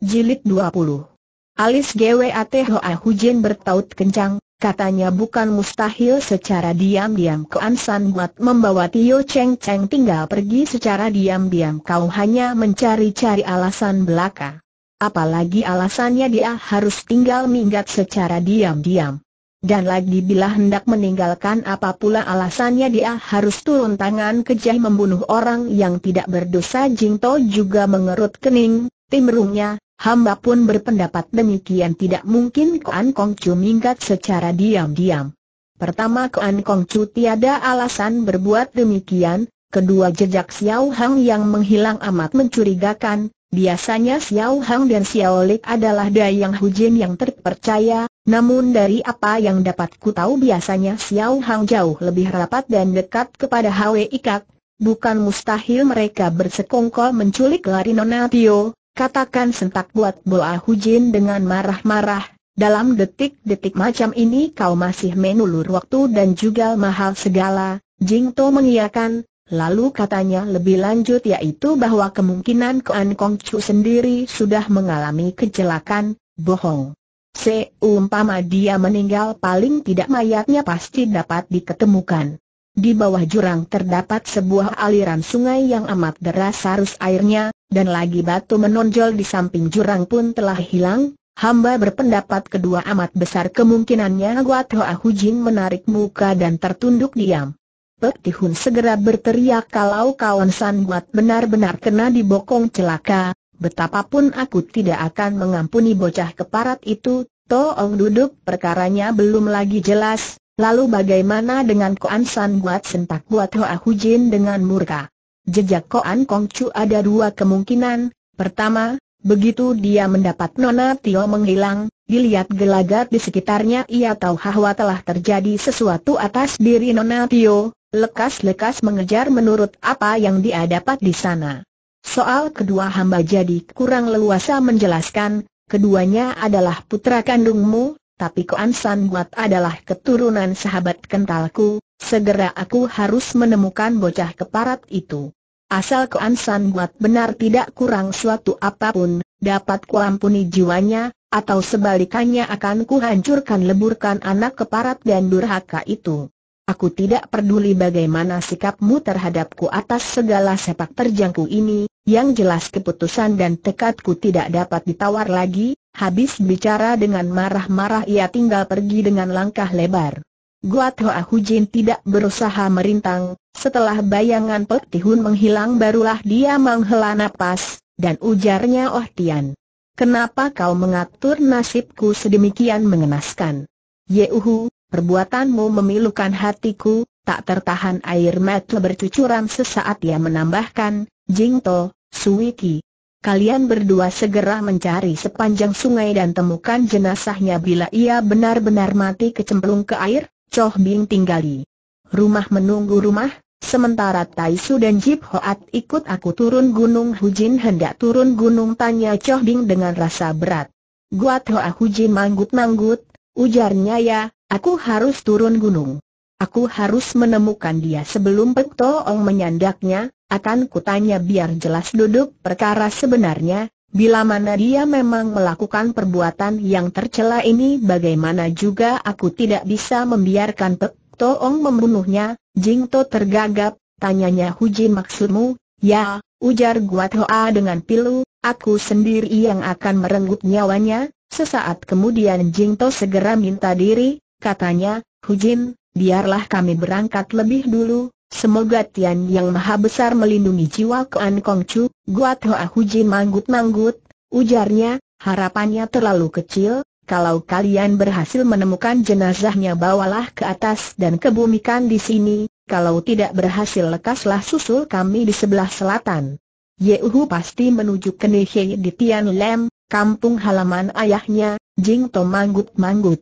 Jilid 20 Alis GWAT Hoa Hujin bertaut kencang, katanya bukan mustahil secara diam-diam ke Ansan buat membawa Tio Cheng Cheng tinggal pergi secara diam-diam kau hanya mencari-cari alasan belaka. Apalagi alasannya dia harus tinggal minggat secara diam-diam. Dan lagi bila hendak meninggalkan apa pula alasannya dia harus turun tangan kejai membunuh orang yang tidak berdosa Jing Jingto juga mengerut kening, timrungnya, Hamba pun berpendapat demikian tidak mungkin Koan Kong Chu minggat secara diam-diam. Pertama Koan Kong Chu tiada alasan berbuat demikian, kedua jejak Xiao Hang yang menghilang amat mencurigakan, biasanya Xiao Hang dan Xiao Lik adalah dayang Jin yang terpercaya, namun dari apa yang dapat ku tahu biasanya Xiao Hang jauh lebih rapat dan dekat kepada Hwe Ikak, bukan mustahil mereka bersekongkol menculik lari Nona Tio, Katakan sentak buat Boa Hujin dengan marah-marah, dalam detik-detik macam ini kau masih menulur waktu dan juga mahal segala, Jing To mengiyakan, lalu katanya lebih lanjut yaitu bahwa kemungkinan Kuan Kong Chu sendiri sudah mengalami kecelakaan, bohong. Seumpama dia meninggal paling tidak mayatnya pasti dapat diketemukan. Di bawah jurang terdapat sebuah aliran sungai yang amat deras arus airnya, dan lagi batu menonjol di samping jurang pun telah hilang, Hamba berpendapat kedua amat besar kemungkinannya Guat Hoa Hujin menarik muka dan tertunduk diam. Pek Hun segera berteriak kalau kawan San Guat benar-benar kena dibokong celaka, betapapun aku tidak akan mengampuni bocah keparat itu, Toong duduk perkaranya belum lagi jelas, Lalu bagaimana dengan Koan San buat sentak buat Hoa Hujin dengan murka? Jejak Koan Chu ada dua kemungkinan. Pertama, begitu dia mendapat Nona Tio menghilang, dilihat gelagat di sekitarnya ia tahu bahwa telah terjadi sesuatu atas diri Nona Tio, lekas-lekas mengejar menurut apa yang dia dapat di sana. Soal kedua hamba jadi kurang leluasa menjelaskan, keduanya adalah putra kandungmu, tapi Koan San Buat adalah keturunan sahabat kentalku, segera aku harus menemukan bocah keparat itu. Asal Koan San Buat benar tidak kurang suatu apapun, dapat kuampuni jiwanya, atau sebalikannya akan kuhancurkan leburkan anak keparat dan durhaka itu. Aku tidak peduli bagaimana sikapmu terhadapku atas segala sepak terjangku ini, yang jelas keputusan dan tekadku tidak dapat ditawar lagi, Habis bicara dengan marah-marah ia tinggal pergi dengan langkah lebar. Guat Hoa Hujin tidak berusaha merintang, setelah bayangan Pek Tihun menghilang barulah dia menghela napas, dan ujarnya Oh Tian. Kenapa kau mengatur nasibku sedemikian mengenaskan? Yeuhu, perbuatanmu memilukan hatiku, tak tertahan air mata bercucuran sesaat ia menambahkan, Jing Jingto, Suwiki, Kalian berdua segera mencari sepanjang sungai dan temukan jenazahnya bila ia benar-benar mati kecemplung ke air, Choh Bing tinggali. Rumah menunggu rumah, sementara Tai Su dan Jip Hoat ikut aku turun gunung Hujin hendak turun gunung tanya Choh Bing dengan rasa berat. Guat Hoa Jin manggut-manggut, ujarnya ya, aku harus turun gunung. Aku harus menemukan dia sebelum Pek Toong menyandaknya, akan kutanya biar jelas duduk perkara sebenarnya, bila mana dia memang melakukan perbuatan yang tercela ini bagaimana juga aku tidak bisa membiarkan Pek Toong membunuhnya, Jingto tergagap, tanyanya Jin maksudmu, ya, ujar Guat Hoa dengan pilu, aku sendiri yang akan merenggut nyawanya, sesaat kemudian Jingto segera minta diri, katanya, Hu Jin biarlah kami berangkat lebih dulu, semoga Tian Yang Maha Besar melindungi jiwa Kuan Kong Chu, Guat Hoa Jin manggut-manggut, ujarnya, harapannya terlalu kecil, kalau kalian berhasil menemukan jenazahnya bawalah ke atas dan kebumikan di sini, kalau tidak berhasil lekaslah susul kami di sebelah selatan. Yehu pasti menuju ke Nihye di Tian Lem, kampung halaman ayahnya, Jing To manggut-manggut.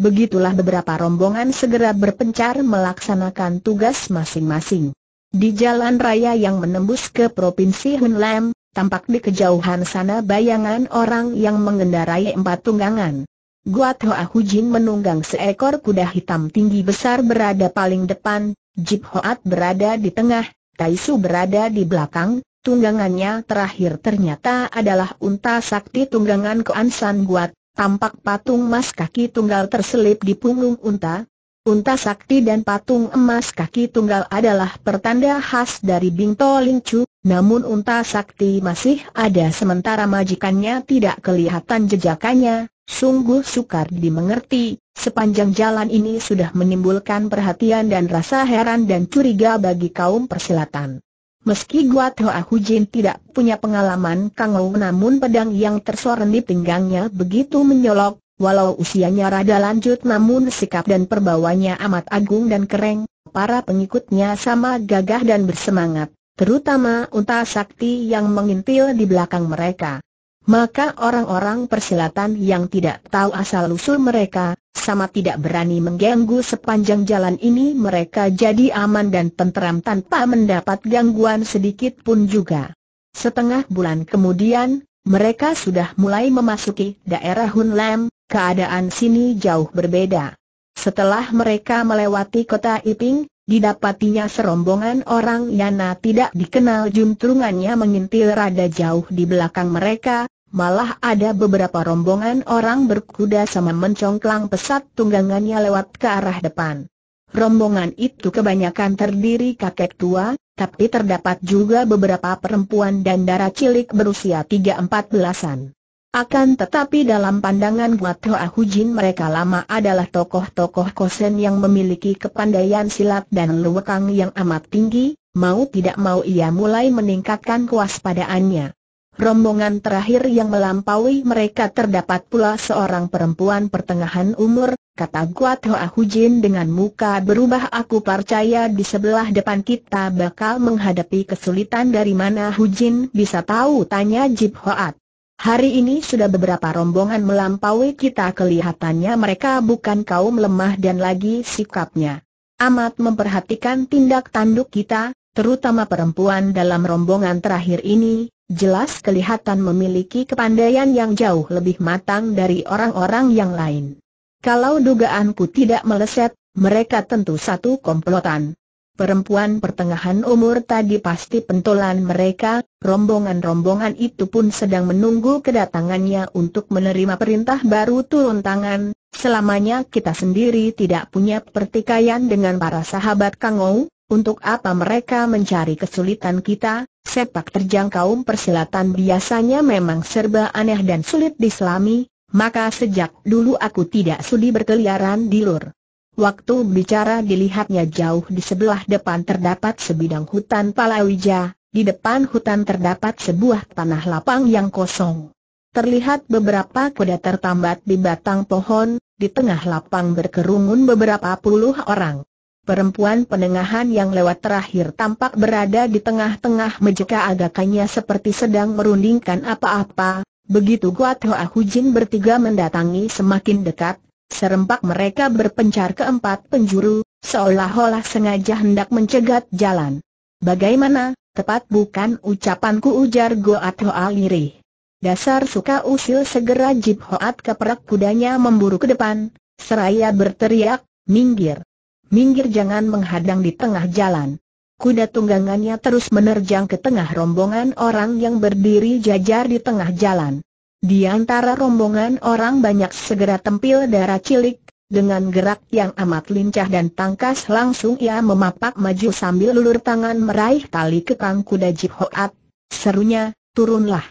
Begitulah beberapa rombongan segera berpencar melaksanakan tugas masing-masing. Di jalan raya yang menembus ke Provinsi Hunlam, tampak di kejauhan sana bayangan orang yang mengendarai empat tunggangan. Guat Hoa Hujin menunggang seekor kuda hitam tinggi besar berada paling depan, Jip Hoat berada di tengah, Taisu berada di belakang, tunggangannya terakhir ternyata adalah unta sakti tunggangan Koan San Guat, Tampak patung emas kaki tunggal terselip di punggung unta. Unta sakti dan patung emas kaki tunggal adalah pertanda khas dari Bingto Chu, namun unta sakti masih ada sementara majikannya tidak kelihatan jejakannya, sungguh sukar dimengerti, sepanjang jalan ini sudah menimbulkan perhatian dan rasa heran dan curiga bagi kaum persilatan. Meski Gua Hoa Jin tidak punya pengalaman Ou namun pedang yang tersoren di pinggangnya begitu menyolok, walau usianya rada lanjut namun sikap dan perbawanya amat agung dan keren, para pengikutnya sama gagah dan bersemangat, terutama unta sakti yang mengintil di belakang mereka maka orang-orang persilatan yang tidak tahu asal-usul mereka, sama tidak berani mengganggu sepanjang jalan ini mereka jadi aman dan tenteram tanpa mendapat gangguan sedikit pun juga. Setengah bulan kemudian, mereka sudah mulai memasuki daerah Hunlam, keadaan sini jauh berbeda. Setelah mereka melewati kota Iping, didapatinya serombongan orang Yana tidak dikenal juntrungannya mengintil rada jauh di belakang mereka, Malah ada beberapa rombongan orang berkuda sama mencongklang pesat tunggangannya lewat ke arah depan. Rombongan itu kebanyakan terdiri kakek tua, tapi terdapat juga beberapa perempuan dan darah cilik berusia 3-14 belasan. Akan tetapi dalam pandangan Buat Ahujin Hujin mereka lama adalah tokoh-tokoh kosen yang memiliki kepandaian silat dan lewekang yang amat tinggi, mau tidak mau ia mulai meningkatkan kewaspadaannya. Rombongan terakhir yang melampaui mereka terdapat pula seorang perempuan pertengahan umur, kata Guat Hoa Hujin dengan muka berubah aku percaya di sebelah depan kita bakal menghadapi kesulitan dari mana Hujin bisa tahu tanya Jip Hoat. Hari ini sudah beberapa rombongan melampaui kita kelihatannya mereka bukan kaum lemah dan lagi sikapnya. Amat memperhatikan tindak tanduk kita, terutama perempuan dalam rombongan terakhir ini, jelas kelihatan memiliki kepandaian yang jauh lebih matang dari orang-orang yang lain. Kalau dugaanku tidak meleset, mereka tentu satu komplotan. Perempuan pertengahan umur tadi pasti pentolan mereka, rombongan-rombongan itu pun sedang menunggu kedatangannya untuk menerima perintah baru turun tangan, selamanya kita sendiri tidak punya pertikaian dengan para sahabat Kang untuk apa mereka mencari kesulitan kita? Sepak terjang kaum persilatan biasanya memang serba aneh dan sulit diselami, maka sejak dulu aku tidak sudi berkeliaran di lur. Waktu bicara dilihatnya jauh di sebelah depan terdapat sebidang hutan palawija, di depan hutan terdapat sebuah tanah lapang yang kosong. Terlihat beberapa kuda tertambat di batang pohon, di tengah lapang berkerumun beberapa puluh orang. Perempuan penengahan yang lewat terakhir tampak berada di tengah-tengah mejeka agakannya seperti sedang merundingkan apa-apa. Begitu Guat Hoa Hujin bertiga mendatangi semakin dekat, serempak mereka berpencar ke empat penjuru, seolah-olah sengaja hendak mencegat jalan. Bagaimana, tepat bukan ucapanku ujar Guat Hoa lirih. Dasar suka usil segera Jip Hoat keperak kudanya memburu ke depan, seraya berteriak, minggir minggir jangan menghadang di tengah jalan. Kuda tunggangannya terus menerjang ke tengah rombongan orang yang berdiri jajar di tengah jalan. Di antara rombongan orang banyak segera tempil darah cilik, dengan gerak yang amat lincah dan tangkas langsung ia memapak maju sambil lulur tangan meraih tali kekang kuda Jip Hoat. Serunya, turunlah.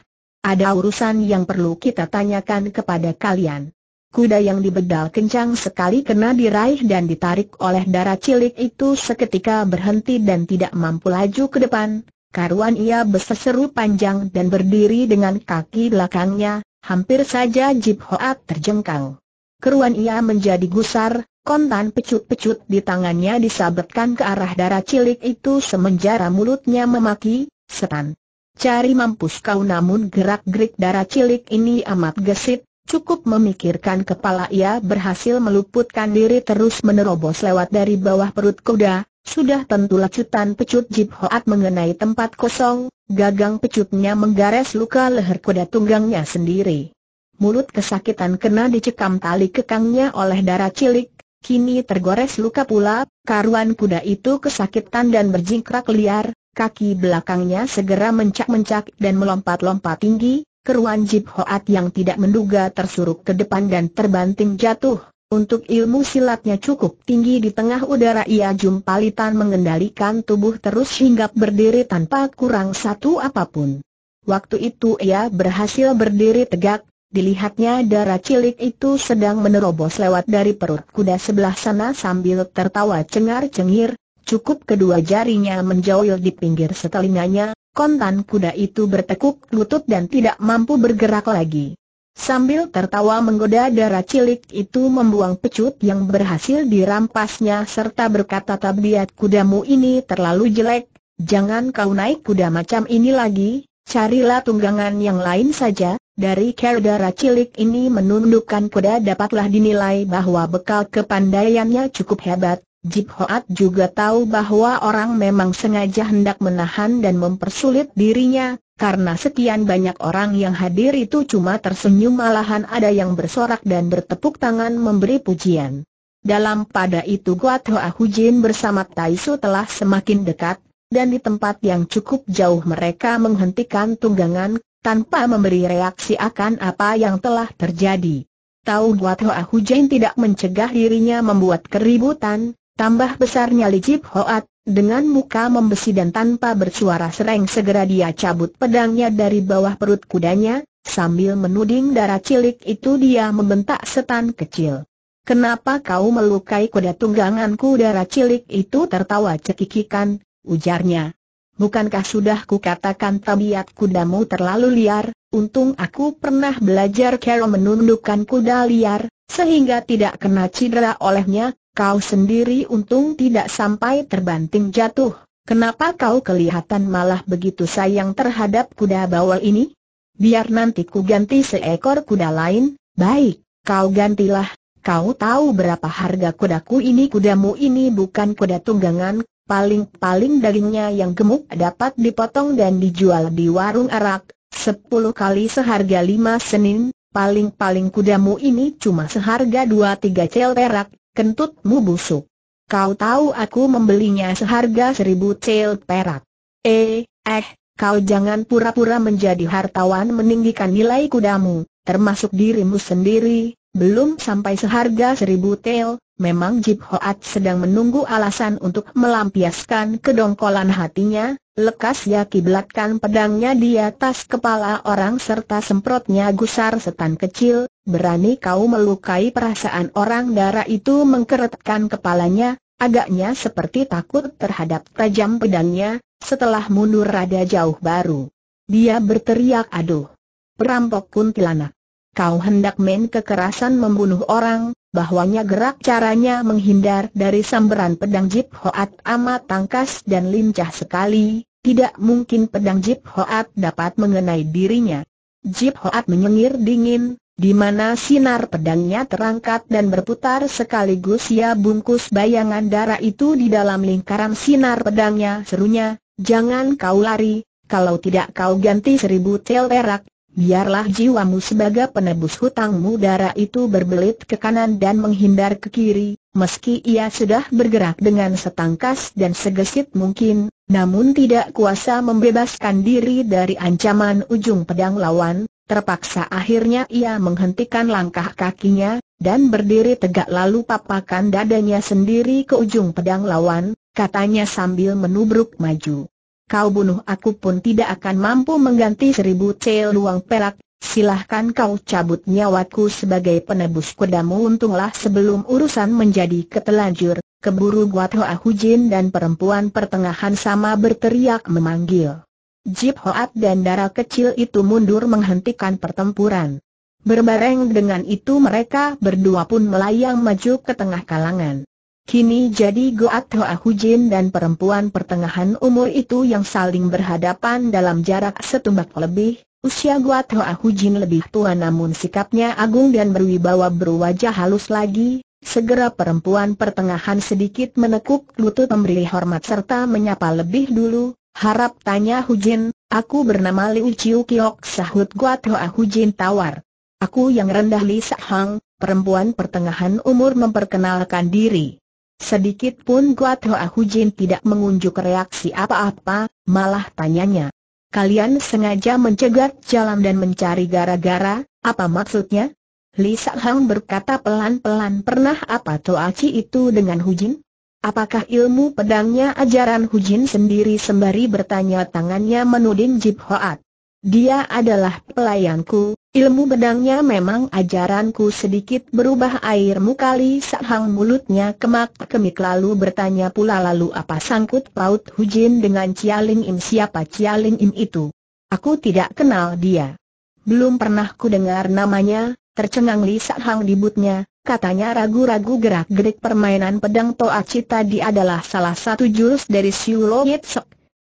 Ada urusan yang perlu kita tanyakan kepada kalian. Kuda yang dibedal kencang sekali kena diraih dan ditarik oleh darah cilik itu seketika berhenti dan tidak mampu laju ke depan. Karuan ia berseseru panjang dan berdiri dengan kaki belakangnya, hampir saja Jip Hoat terjengkang. Keruan ia menjadi gusar, kontan pecut-pecut di tangannya disabetkan ke arah darah cilik itu semenjara mulutnya memaki, setan. Cari mampus kau namun gerak-gerik darah cilik ini amat gesit, Cukup memikirkan kepala ia berhasil meluputkan diri terus menerobos lewat dari bawah perut kuda, sudah tentu lecutan pecut Jip Hoat mengenai tempat kosong, gagang pecutnya menggares luka leher kuda tunggangnya sendiri. Mulut kesakitan kena dicekam tali kekangnya oleh darah cilik, kini tergores luka pula, karuan kuda itu kesakitan dan berjingkrak liar, kaki belakangnya segera mencak-mencak dan melompat-lompat tinggi, keruan Jip Hoat yang tidak menduga tersuruk ke depan dan terbanting jatuh. Untuk ilmu silatnya cukup tinggi di tengah udara ia jumpalitan mengendalikan tubuh terus hingga berdiri tanpa kurang satu apapun. Waktu itu ia berhasil berdiri tegak, dilihatnya darah cilik itu sedang menerobos lewat dari perut kuda sebelah sana sambil tertawa cengar-cengir, cukup kedua jarinya menjauh di pinggir setelinganya, kontan kuda itu bertekuk lutut dan tidak mampu bergerak lagi. Sambil tertawa menggoda darah cilik itu membuang pecut yang berhasil dirampasnya serta berkata tabiat kudamu ini terlalu jelek, jangan kau naik kuda macam ini lagi, carilah tunggangan yang lain saja, dari darah cilik ini menundukkan kuda dapatlah dinilai bahwa bekal kepandaiannya cukup hebat, Jip Hoat juga tahu bahwa orang memang sengaja hendak menahan dan mempersulit dirinya, karena sekian banyak orang yang hadir itu cuma tersenyum malahan ada yang bersorak dan bertepuk tangan memberi pujian. Dalam pada itu Guat Hoa Hujin bersama Taisu telah semakin dekat, dan di tempat yang cukup jauh mereka menghentikan tunggangan, tanpa memberi reaksi akan apa yang telah terjadi. Tahu Guat Hoa Hujin tidak mencegah dirinya membuat keributan, Tambah besarnya Li Hoat, dengan muka membesi dan tanpa bersuara sereng segera dia cabut pedangnya dari bawah perut kudanya, sambil menuding darah cilik itu dia membentak setan kecil. Kenapa kau melukai kuda tungganganku darah cilik itu tertawa cekikikan, ujarnya. Bukankah sudah ku katakan tabiat kudamu terlalu liar, untung aku pernah belajar cara menundukkan kuda liar, sehingga tidak kena cedera olehnya, kau sendiri untung tidak sampai terbanting jatuh. Kenapa kau kelihatan malah begitu sayang terhadap kuda bawal ini? Biar nanti ku ganti seekor kuda lain, baik, kau gantilah. Kau tahu berapa harga kudaku ini kudamu ini bukan kuda tunggangan, paling-paling dagingnya yang gemuk dapat dipotong dan dijual di warung arak, sepuluh kali seharga lima senin, Paling-paling kudamu ini cuma seharga dua tiga cel perak, kentutmu busuk. Kau tahu aku membelinya seharga seribu cel perak. Eh, eh, kau jangan pura-pura menjadi hartawan meninggikan nilai kudamu, termasuk dirimu sendiri, belum sampai seharga seribu cel. Memang Jip Hoat sedang menunggu alasan untuk melampiaskan kedongkolan hatinya, lekas ia kiblatkan pedangnya di atas kepala orang serta semprotnya gusar setan kecil, berani kau melukai perasaan orang darah itu mengkeretkan kepalanya, agaknya seperti takut terhadap tajam pedangnya, setelah mundur rada jauh baru. Dia berteriak aduh. Perampok kuntilanak kau hendak main kekerasan membunuh orang, bahwanya gerak caranya menghindar dari samberan pedang Jip Hoat amat tangkas dan lincah sekali, tidak mungkin pedang Jip Hoat dapat mengenai dirinya. Jip Hoat menyengir dingin, di mana sinar pedangnya terangkat dan berputar sekaligus ia bungkus bayangan darah itu di dalam lingkaran sinar pedangnya serunya, jangan kau lari, kalau tidak kau ganti seribu tel perak, biarlah jiwamu sebagai penebus hutangmu darah itu berbelit ke kanan dan menghindar ke kiri, meski ia sudah bergerak dengan setangkas dan segesit mungkin, namun tidak kuasa membebaskan diri dari ancaman ujung pedang lawan, terpaksa akhirnya ia menghentikan langkah kakinya, dan berdiri tegak lalu papakan dadanya sendiri ke ujung pedang lawan, katanya sambil menubruk maju kau bunuh aku pun tidak akan mampu mengganti seribu cel luang perak, silahkan kau cabut nyawaku sebagai penebus kudamu untunglah sebelum urusan menjadi ketelanjur, keburu Guat Hoa Hujin dan perempuan pertengahan sama berteriak memanggil. Jip Hoat dan darah kecil itu mundur menghentikan pertempuran. Berbareng dengan itu mereka berdua pun melayang maju ke tengah kalangan. Kini jadi Goat Hoa Hujin dan perempuan pertengahan umur itu yang saling berhadapan dalam jarak setumbak lebih, usia Goat Hoa Hujin lebih tua namun sikapnya agung dan berwibawa berwajah halus lagi, segera perempuan pertengahan sedikit menekuk lutut memberi hormat serta menyapa lebih dulu, harap tanya Hujin, aku bernama Liu Chiu Kiok sahut Goat Hoa Hujin tawar. Aku yang rendah Li Hang perempuan pertengahan umur memperkenalkan diri. Sedikit pun Guat Hoa Hujin tidak mengunjuk reaksi apa-apa, malah tanyanya. Kalian sengaja mencegat jalan dan mencari gara-gara, apa maksudnya? Lisa Hang berkata pelan-pelan pernah apa Aci itu dengan Hujin? Apakah ilmu pedangnya ajaran Hujin sendiri sembari bertanya tangannya menuding Jip Hoat? Dia adalah pelayanku, ilmu bedangnya memang ajaranku sedikit berubah air mukali sahang mulutnya kemak-kemik lalu bertanya pula lalu apa sangkut paut Hujin dengan Cialing Im siapa Cialing Im itu? Aku tidak kenal dia. Belum pernah ku dengar namanya, tercengang Li Sahang dibutnya, katanya ragu-ragu gerak-gerik permainan pedang Toa Cita di adalah salah satu jurus dari Siu Lo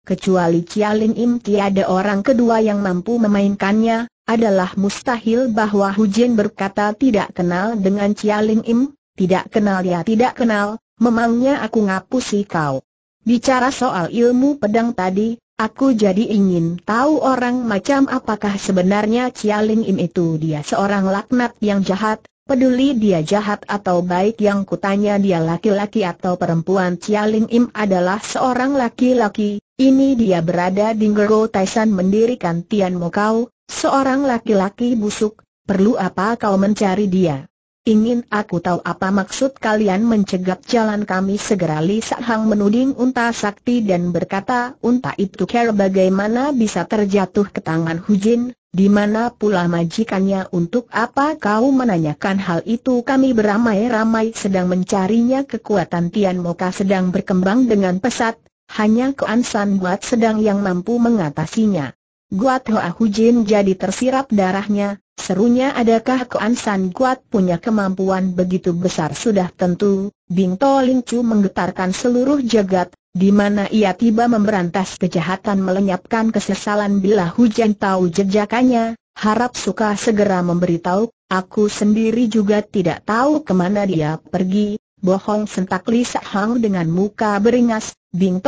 kecuali Cialin Im tiada orang kedua yang mampu memainkannya, adalah mustahil bahwa Jin berkata tidak kenal dengan Cialin Im, tidak kenal ya tidak kenal, memangnya aku ngapusi kau. Bicara soal ilmu pedang tadi, aku jadi ingin tahu orang macam apakah sebenarnya Cialin Im itu dia seorang laknat yang jahat, Peduli dia jahat atau baik yang kutanya dia laki-laki atau perempuan Cialing Im adalah seorang laki-laki Ini dia berada di Ngero Taisan mendirikan Tian Mokau Seorang laki-laki busuk Perlu apa kau mencari dia? Ingin aku tahu apa maksud kalian mencegat jalan kami segera Li Hang menuding unta sakti dan berkata unta itu care bagaimana bisa terjatuh ke tangan Hujin, di mana pula majikannya untuk apa kau menanyakan hal itu kami beramai-ramai sedang mencarinya kekuatan Tian Moka sedang berkembang dengan pesat, hanya keansan buat sedang yang mampu mengatasinya. Guat Hoa Hujin jadi tersirap darahnya, serunya adakah Koan San Guat punya kemampuan begitu besar sudah tentu, Ling Chu menggetarkan seluruh jagat, di mana ia tiba memberantas kejahatan melenyapkan kesesalan bila hujan tahu jejakannya, harap suka segera memberitahu, aku sendiri juga tidak tahu kemana dia pergi, bohong sentak Li Hang dengan muka beringas, Ling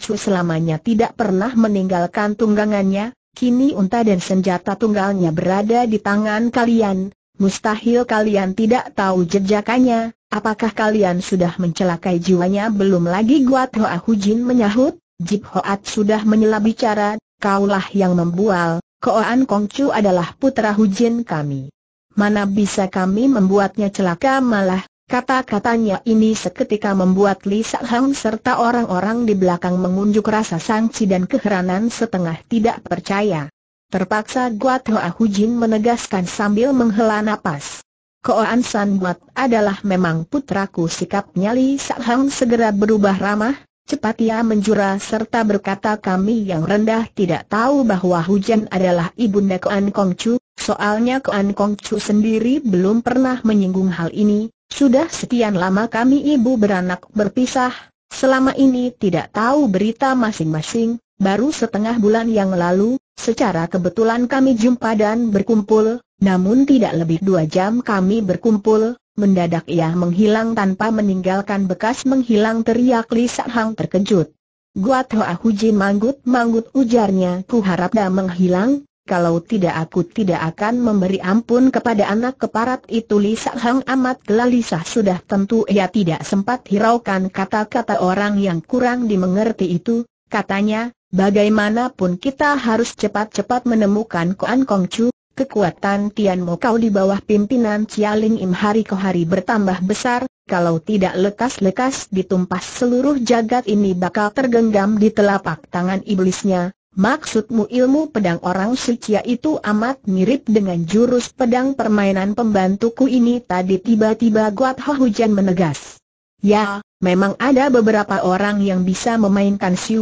Chu selamanya tidak pernah meninggalkan tunggangannya, kini unta dan senjata tunggalnya berada di tangan kalian, mustahil kalian tidak tahu jejakannya, apakah kalian sudah mencelakai jiwanya belum lagi Guat Hoa Hujin menyahut, Jip Hoat sudah menyela bicara, kaulah yang membual, Koan Chu adalah putra Hujin kami. Mana bisa kami membuatnya celaka malah, Kata-katanya ini seketika membuat Li Shang Hang serta orang-orang di belakang mengunjuk rasa sangsi dan keheranan setengah tidak percaya. Terpaksa Guat Hoa Hujin menegaskan sambil menghela nafas. Koan San Guat adalah memang putraku sikapnya Li Shang Hang segera berubah ramah, Cepat ia menjura serta berkata kami yang rendah tidak tahu bahwa Hujan adalah ibunda Koan Chu. Soalnya Kuan Kong Chu sendiri belum pernah menyinggung hal ini, sudah sekian lama kami ibu beranak berpisah, selama ini tidak tahu berita masing-masing, baru setengah bulan yang lalu, secara kebetulan kami jumpa dan berkumpul, namun tidak lebih dua jam kami berkumpul, mendadak ia menghilang tanpa meninggalkan bekas menghilang teriak Li Hang terkejut. Gua Hoa Jin manggut-manggut ujarnya ku harap dah menghilang, kalau tidak aku tidak akan memberi ampun kepada anak keparat itu Lisa Hang amat gelisah sudah tentu ia tidak sempat hiraukan kata-kata orang yang kurang dimengerti itu, katanya, bagaimanapun kita harus cepat-cepat menemukan Kuan Kong Chu, kekuatan Tian Mo Kau di bawah pimpinan Cialing Im hari ke hari bertambah besar, kalau tidak lekas-lekas ditumpas seluruh jagat ini bakal tergenggam di telapak tangan iblisnya, Maksudmu ilmu pedang orang Sucia itu amat mirip dengan jurus pedang permainan pembantuku ini tadi tiba-tiba Guat Ho Hujan menegas. Ya, memang ada beberapa orang yang bisa memainkan Ji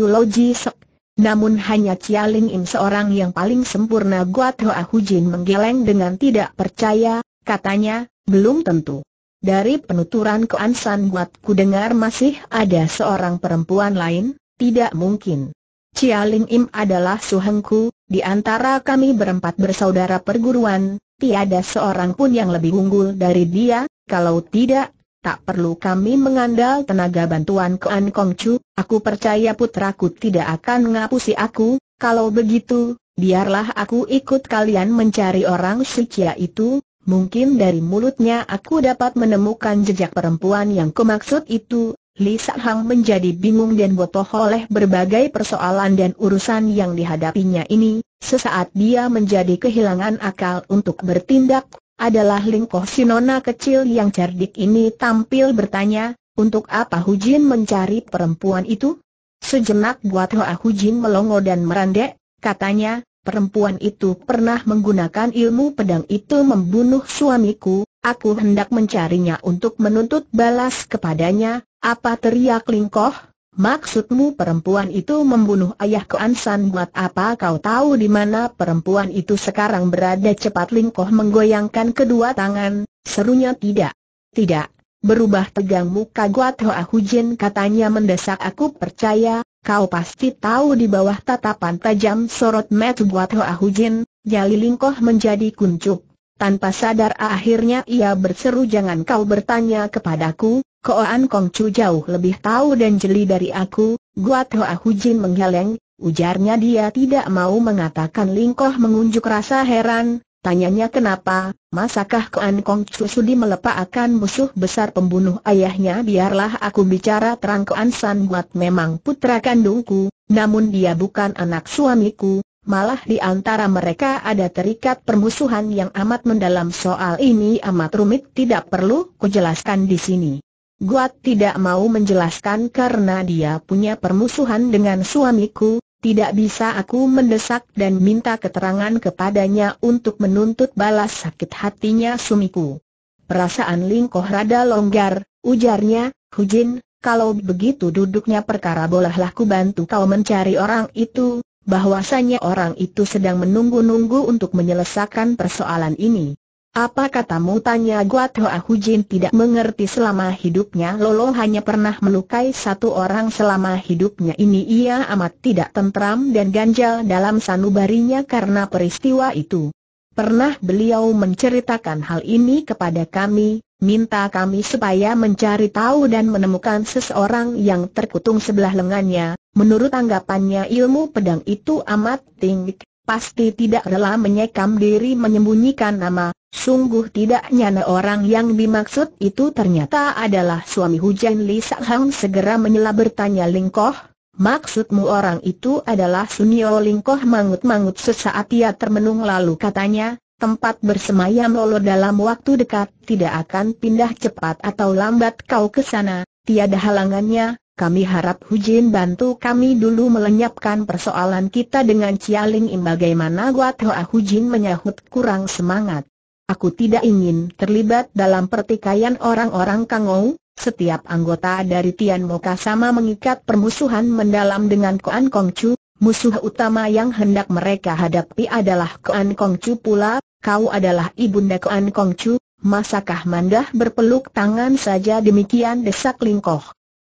Sek. Namun hanya Chia Ling Im seorang yang paling sempurna Guat Ho Hujin menggeleng dengan tidak percaya, katanya, belum tentu. Dari penuturan Koan San Guat ku dengar masih ada seorang perempuan lain, tidak mungkin. Chia Ling Im adalah suhengku, di antara kami berempat bersaudara perguruan, tiada seorang pun yang lebih unggul dari dia, kalau tidak, tak perlu kami mengandal tenaga bantuan Kuan Kong Chu, aku percaya putraku tidak akan ngapusi aku, kalau begitu, biarlah aku ikut kalian mencari orang si Chia itu, Mungkin dari mulutnya aku dapat menemukan jejak perempuan yang kumaksud itu, Li Hang menjadi bingung dan botoh oleh berbagai persoalan dan urusan yang dihadapinya ini, sesaat dia menjadi kehilangan akal untuk bertindak, adalah lingkoh si nona kecil yang cerdik ini tampil bertanya, untuk apa Hu Jin mencari perempuan itu? Sejenak buat Hoa Jin melongo dan merandek, katanya, perempuan itu pernah menggunakan ilmu pedang itu membunuh suamiku, Aku hendak mencarinya untuk menuntut balas kepadanya, apa teriak Lingkoh? Maksudmu perempuan itu membunuh ayah Keansan buat apa kau tahu di mana perempuan itu sekarang berada cepat Lingkoh menggoyangkan kedua tangan, serunya tidak. Tidak, berubah tegang muka Guat Hoa Jin katanya mendesak aku percaya, kau pasti tahu di bawah tatapan tajam sorot mata Guat Hoa Jin. jali Lingkoh menjadi kuncup. Tanpa sadar akhirnya ia berseru jangan kau bertanya kepadaku, Koan Kong Chu jauh lebih tahu dan jeli dari aku, Guat Hoa Jin menggeleng, ujarnya dia tidak mau mengatakan Lingkoh mengunjuk rasa heran, tanyanya kenapa, masakah Koan Kong Chu sudi melepak akan musuh besar pembunuh ayahnya biarlah aku bicara terang Koan San Guat memang putra kandungku, namun dia bukan anak suamiku, Malah di antara mereka ada terikat permusuhan yang amat mendalam soal ini amat rumit tidak perlu kujelaskan di sini. Guat tidak mau menjelaskan karena dia punya permusuhan dengan suamiku, tidak bisa aku mendesak dan minta keterangan kepadanya untuk menuntut balas sakit hatinya sumiku. Perasaan Lingkoh rada longgar, ujarnya, Hujin, kalau begitu duduknya perkara bolehlah ku bantu kau mencari orang itu, bahwasanya orang itu sedang menunggu-nunggu untuk menyelesaikan persoalan ini. Apa katamu tanya Guat Hoa Jin tidak mengerti selama hidupnya Lolo hanya pernah melukai satu orang selama hidupnya ini ia amat tidak tentram dan ganjal dalam sanubarinya karena peristiwa itu. Pernah beliau menceritakan hal ini kepada kami, minta kami supaya mencari tahu dan menemukan seseorang yang terkutung sebelah lengannya, Menurut anggapannya ilmu pedang itu amat tinggi, pasti tidak rela menyekam diri menyembunyikan nama, sungguh tidak nyana orang yang dimaksud itu ternyata adalah suami hujan Li Hang segera menyela bertanya Lingkoh, maksudmu orang itu adalah Sunio Lingkoh mangut-mangut sesaat ia termenung lalu katanya, tempat bersemayam Lolo dalam waktu dekat tidak akan pindah cepat atau lambat kau ke sana, tiada halangannya, kami harap Hujin bantu kami dulu melenyapkan persoalan kita dengan Cialing Im bagaimana Guat Hoa Hujin menyahut kurang semangat. Aku tidak ingin terlibat dalam pertikaian orang-orang Kangou, setiap anggota dari Tian Moka sama mengikat permusuhan mendalam dengan Koan Kongcu, musuh utama yang hendak mereka hadapi adalah Koan Kongcu pula, kau adalah ibunda Koan Kongcu, masakah mandah berpeluk tangan saja demikian desak lingkoh.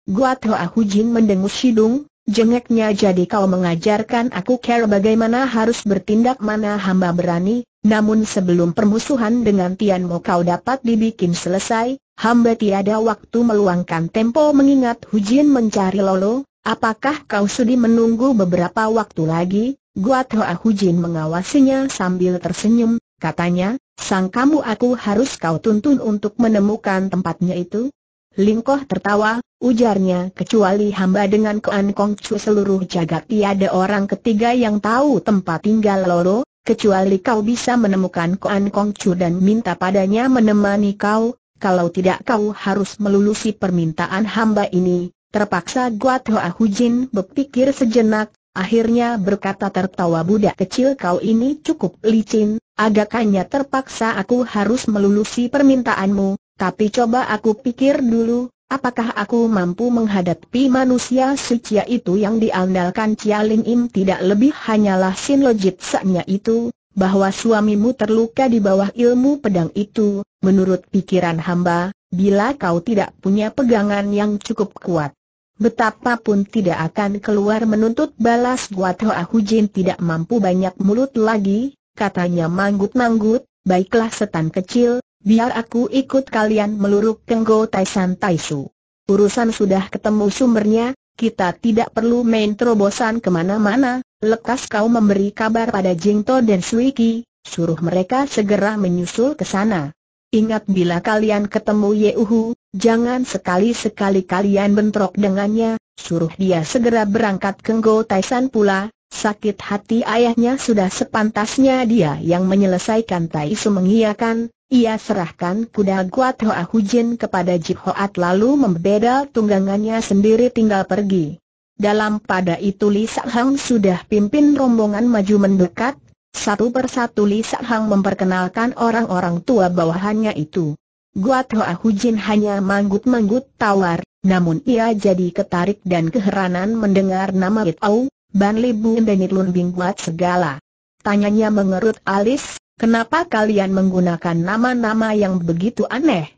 Gua Hoa Jin mendengus hidung, jengeknya jadi kau mengajarkan aku cara bagaimana harus bertindak mana hamba berani, namun sebelum permusuhan dengan Tian Mo kau dapat dibikin selesai, hamba tiada waktu meluangkan tempo mengingat Hu Jin mencari Lolo, apakah kau sudi menunggu beberapa waktu lagi? Gua Hoa Jin mengawasinya sambil tersenyum, katanya, sang kamu aku harus kau tuntun untuk menemukan tempatnya itu, Lingkoh tertawa, ujarnya kecuali hamba dengan Kuan Kong Chu seluruh jagat tiada orang ketiga yang tahu tempat tinggal Loro, kecuali kau bisa menemukan Kuan Kong Chu dan minta padanya menemani kau, kalau tidak kau harus melulusi permintaan hamba ini. Terpaksa Guat Hoa Hujin berpikir sejenak, akhirnya berkata tertawa budak kecil kau ini cukup licin, agaknya terpaksa aku harus melulusi permintaanmu, tapi coba aku pikir dulu, apakah aku mampu menghadapi manusia suci itu yang diandalkan Cia Ling Im tidak lebih hanyalah Sin sinlogit saknya itu, bahwa suamimu terluka di bawah ilmu pedang itu, menurut pikiran hamba, bila kau tidak punya pegangan yang cukup kuat. Betapapun tidak akan keluar menuntut balas buat Hoa Hujin tidak mampu banyak mulut lagi, katanya manggut-manggut, baiklah setan kecil, Biar aku ikut kalian meluruk Kenggo Taisan Taisu. Urusan sudah ketemu sumbernya, kita tidak perlu main terobosan kemana-mana, lekas kau memberi kabar pada Jingto dan Suiki, suruh mereka segera menyusul ke sana. Ingat bila kalian ketemu Yehu, jangan sekali-sekali kalian bentrok dengannya, suruh dia segera berangkat ke Ngo Taisan pula, sakit hati ayahnya sudah sepantasnya dia yang menyelesaikan Taisu mengiyakan, ia serahkan kuda Guat Hoa Hujin kepada Ji Hoat lalu membeda tunggangannya sendiri tinggal pergi. Dalam pada itu Li Hang sudah pimpin rombongan maju mendekat, satu persatu Li Hang memperkenalkan orang-orang tua bawahannya itu. Guat Hoa Hujin hanya manggut-manggut tawar, namun ia jadi ketarik dan keheranan mendengar nama It Au, Ban Li Buin dan It Lun Bing Guat segala. Tanyanya mengerut alis, Kenapa kalian menggunakan nama-nama yang begitu aneh?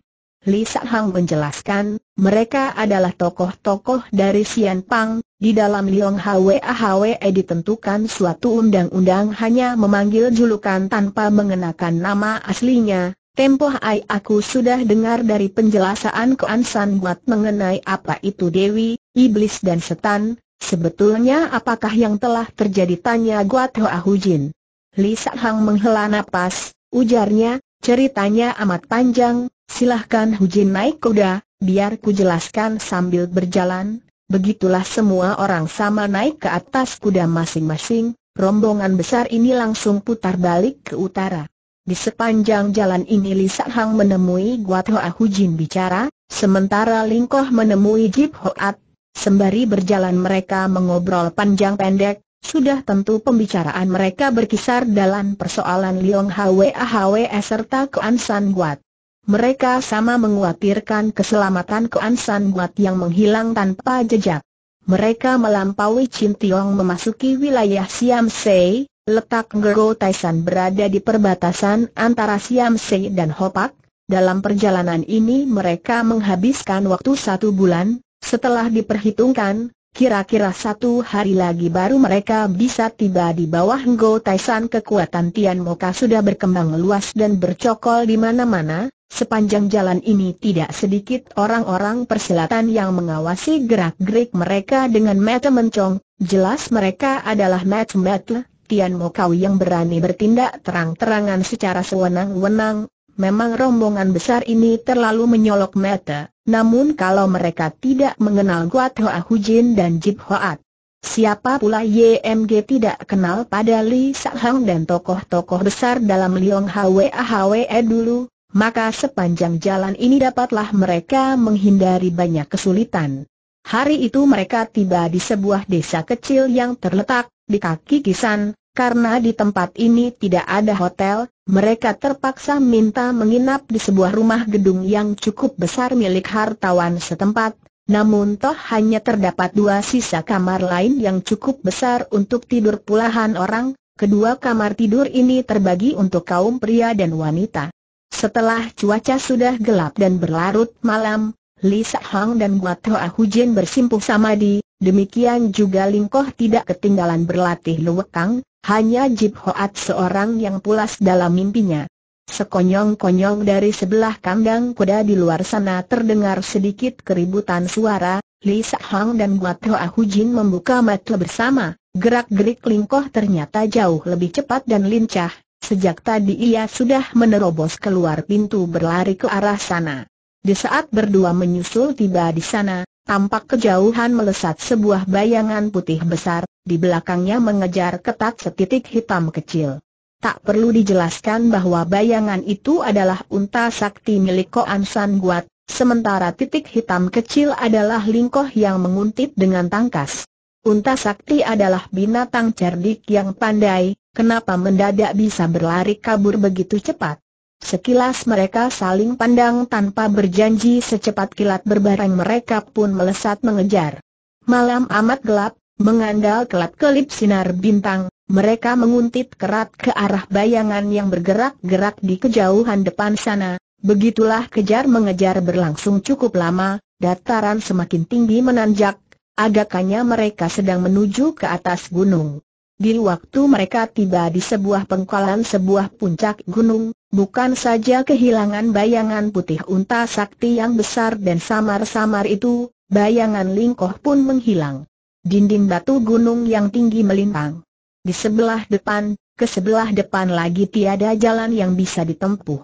Li Hang menjelaskan, mereka adalah tokoh-tokoh dari Sian Pang, di dalam Liong Hwe Hwe e ditentukan suatu undang-undang hanya memanggil julukan tanpa mengenakan nama aslinya, Tempo ai aku sudah dengar dari penjelasan Kuan San buat mengenai apa itu Dewi, Iblis dan Setan, sebetulnya apakah yang telah terjadi tanya Guat Hoa Hujin. Li Hang menghela napas, ujarnya, ceritanya amat panjang, silahkan Hu Jin naik kuda, biar ku jelaskan sambil berjalan. Begitulah semua orang sama naik ke atas kuda masing-masing, rombongan besar ini langsung putar balik ke utara. Di sepanjang jalan ini Li Hang menemui Guat Hoa Jin bicara, sementara Ling Lingkoh menemui Jip Hoat. Sembari berjalan mereka mengobrol panjang pendek, sudah tentu pembicaraan mereka berkisar dalam persoalan Liong Hwe Hwe serta Kuan San Guat. Mereka sama menguatirkan keselamatan Kuan San Guat yang menghilang tanpa jejak. Mereka melampaui Chin Tiong memasuki wilayah Siam Se, letak Ngero Taisan berada di perbatasan antara Siam Se dan Hopak. Dalam perjalanan ini mereka menghabiskan waktu satu bulan, setelah diperhitungkan, Kira-kira satu hari lagi baru mereka bisa tiba di bawah Go Taisan kekuatan Tian Moka sudah berkembang luas dan bercokol di mana-mana, sepanjang jalan ini tidak sedikit orang-orang persilatan yang mengawasi gerak-gerik mereka dengan mata mencong, jelas mereka adalah mata-mata Tian Mokau yang berani bertindak terang-terangan secara sewenang-wenang, memang rombongan besar ini terlalu menyolok mata, namun kalau mereka tidak mengenal Guat Hoa Hujin dan Jip Hoat, siapa pula YMG tidak kenal pada Li Sahang dan tokoh-tokoh besar dalam Liong Hwe Hwe dulu, maka sepanjang jalan ini dapatlah mereka menghindari banyak kesulitan. Hari itu mereka tiba di sebuah desa kecil yang terletak di kaki kisan, karena di tempat ini tidak ada hotel, mereka terpaksa minta menginap di sebuah rumah gedung yang cukup besar milik hartawan setempat, namun toh hanya terdapat dua sisa kamar lain yang cukup besar untuk tidur puluhan orang, kedua kamar tidur ini terbagi untuk kaum pria dan wanita. Setelah cuaca sudah gelap dan berlarut malam, Lisa Hang dan Guat Hoa Hujin bersimpuh di. Demikian juga Lingkoh tidak ketinggalan berlatih lewekang, hanya Jip Hoat seorang yang pulas dalam mimpinya. Sekonyong-konyong dari sebelah kandang kuda di luar sana terdengar sedikit keributan suara, Li Hang dan Guat Hoa Hujin membuka mata bersama, gerak-gerik Lingkoh ternyata jauh lebih cepat dan lincah, sejak tadi ia sudah menerobos keluar pintu berlari ke arah sana. Di saat berdua menyusul tiba di sana, tampak kejauhan melesat sebuah bayangan putih besar, di belakangnya mengejar ketat setitik hitam kecil. Tak perlu dijelaskan bahwa bayangan itu adalah unta sakti milik Koan San Guat, sementara titik hitam kecil adalah lingkoh yang menguntit dengan tangkas. Unta sakti adalah binatang cerdik yang pandai, kenapa mendadak bisa berlari kabur begitu cepat? Sekilas mereka saling pandang tanpa berjanji secepat kilat berbareng mereka pun melesat mengejar. Malam amat gelap, mengandal kelap-kelip sinar bintang, mereka menguntit kerat ke arah bayangan yang bergerak-gerak di kejauhan depan sana. Begitulah kejar mengejar berlangsung cukup lama, dataran semakin tinggi menanjak, agaknya mereka sedang menuju ke atas gunung. Di waktu mereka tiba di sebuah pengkalan sebuah puncak gunung, Bukan saja kehilangan bayangan putih unta sakti yang besar dan samar-samar itu, bayangan lingkoh pun menghilang. Dinding batu gunung yang tinggi melintang. Di sebelah depan, ke sebelah depan lagi tiada jalan yang bisa ditempuh.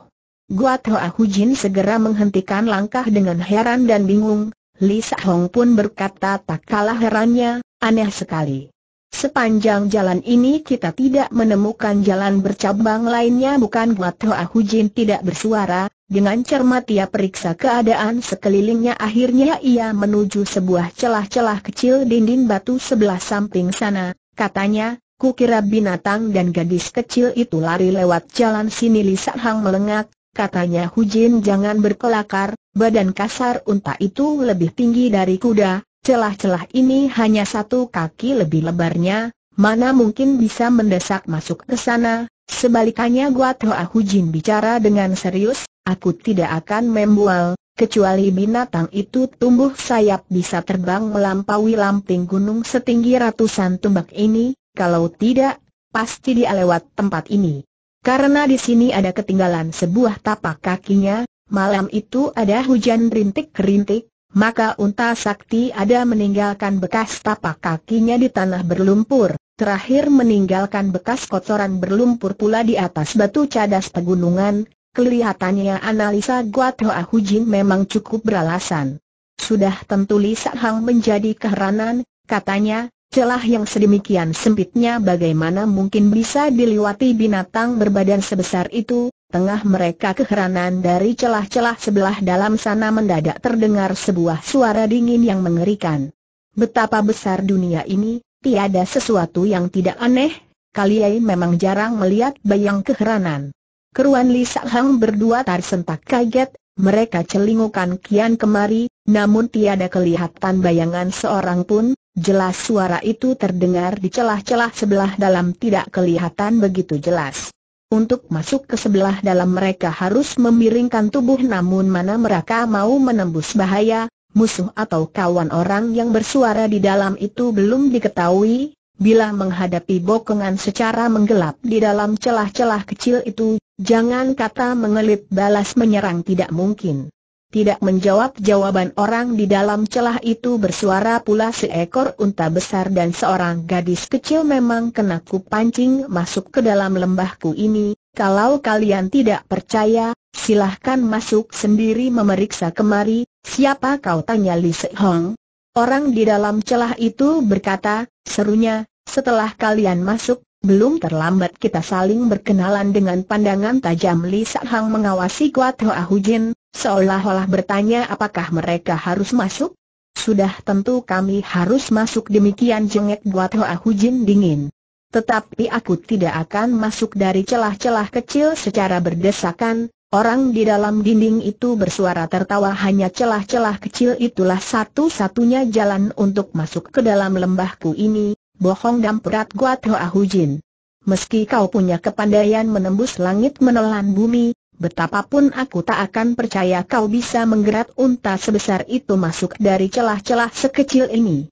Guat Hoa Hujin segera menghentikan langkah dengan heran dan bingung, Li Hong pun berkata tak kalah herannya, aneh sekali. Sepanjang jalan ini kita tidak menemukan jalan bercabang lainnya bukan buat Hoa Hujin tidak bersuara, dengan cermat ia periksa keadaan sekelilingnya akhirnya ia menuju sebuah celah-celah kecil dinding batu sebelah samping sana, katanya, kukira binatang dan gadis kecil itu lari lewat jalan sini Lisa Hang melengak, katanya Hujin jangan berkelakar, badan kasar unta itu lebih tinggi dari kuda, Celah-celah ini hanya satu kaki lebih lebarnya, mana mungkin bisa mendesak masuk ke sana. Sebalikannya Gua Toa Hujin bicara dengan serius, aku tidak akan membual, kecuali binatang itu tumbuh sayap bisa terbang melampaui lamping gunung setinggi ratusan tumbak ini, kalau tidak, pasti dia lewat tempat ini. Karena di sini ada ketinggalan sebuah tapak kakinya, malam itu ada hujan rintik-rintik, maka unta sakti ada meninggalkan bekas tapak kakinya di tanah berlumpur, terakhir meninggalkan bekas kotoran berlumpur pula di atas batu cadas pegunungan, kelihatannya analisa Guat Hoa Hujin memang cukup beralasan. Sudah tentu Lisa Hang menjadi keheranan, katanya, celah yang sedemikian sempitnya bagaimana mungkin bisa diliwati binatang berbadan sebesar itu, tengah mereka keheranan dari celah-celah sebelah dalam sana mendadak terdengar sebuah suara dingin yang mengerikan. Betapa besar dunia ini, tiada sesuatu yang tidak aneh, ini memang jarang melihat bayang keheranan. Keruan Li Hang berdua tersentak kaget, mereka celingukan kian kemari, namun tiada kelihatan bayangan seorang pun, jelas suara itu terdengar di celah-celah sebelah dalam tidak kelihatan begitu jelas. Untuk masuk ke sebelah dalam mereka harus memiringkan tubuh namun mana mereka mau menembus bahaya, musuh atau kawan orang yang bersuara di dalam itu belum diketahui, bila menghadapi bokongan secara menggelap di dalam celah-celah kecil itu, jangan kata mengelit balas menyerang tidak mungkin. Tidak menjawab jawaban orang di dalam celah itu bersuara pula seekor unta besar dan seorang gadis kecil memang kena ku pancing masuk ke dalam lembahku ini. Kalau kalian tidak percaya, silahkan masuk sendiri memeriksa kemari. Siapa kau tanya Li Hong? Orang di dalam celah itu berkata, serunya, setelah kalian masuk, belum terlambat kita saling berkenalan dengan pandangan tajam Li Hang mengawasi Kuat Hoa Hujin, seolah-olah bertanya apakah mereka harus masuk? Sudah tentu kami harus masuk demikian jengek Kuat Hoa Hujin dingin. Tetapi aku tidak akan masuk dari celah-celah kecil secara berdesakan, orang di dalam dinding itu bersuara tertawa hanya celah-celah kecil itulah satu-satunya jalan untuk masuk ke dalam lembahku ini, bohong dan damperat gua ahujin. Meski kau punya kepandaian menembus langit menelan bumi, betapapun aku tak akan percaya kau bisa menggerat unta sebesar itu masuk dari celah-celah sekecil ini.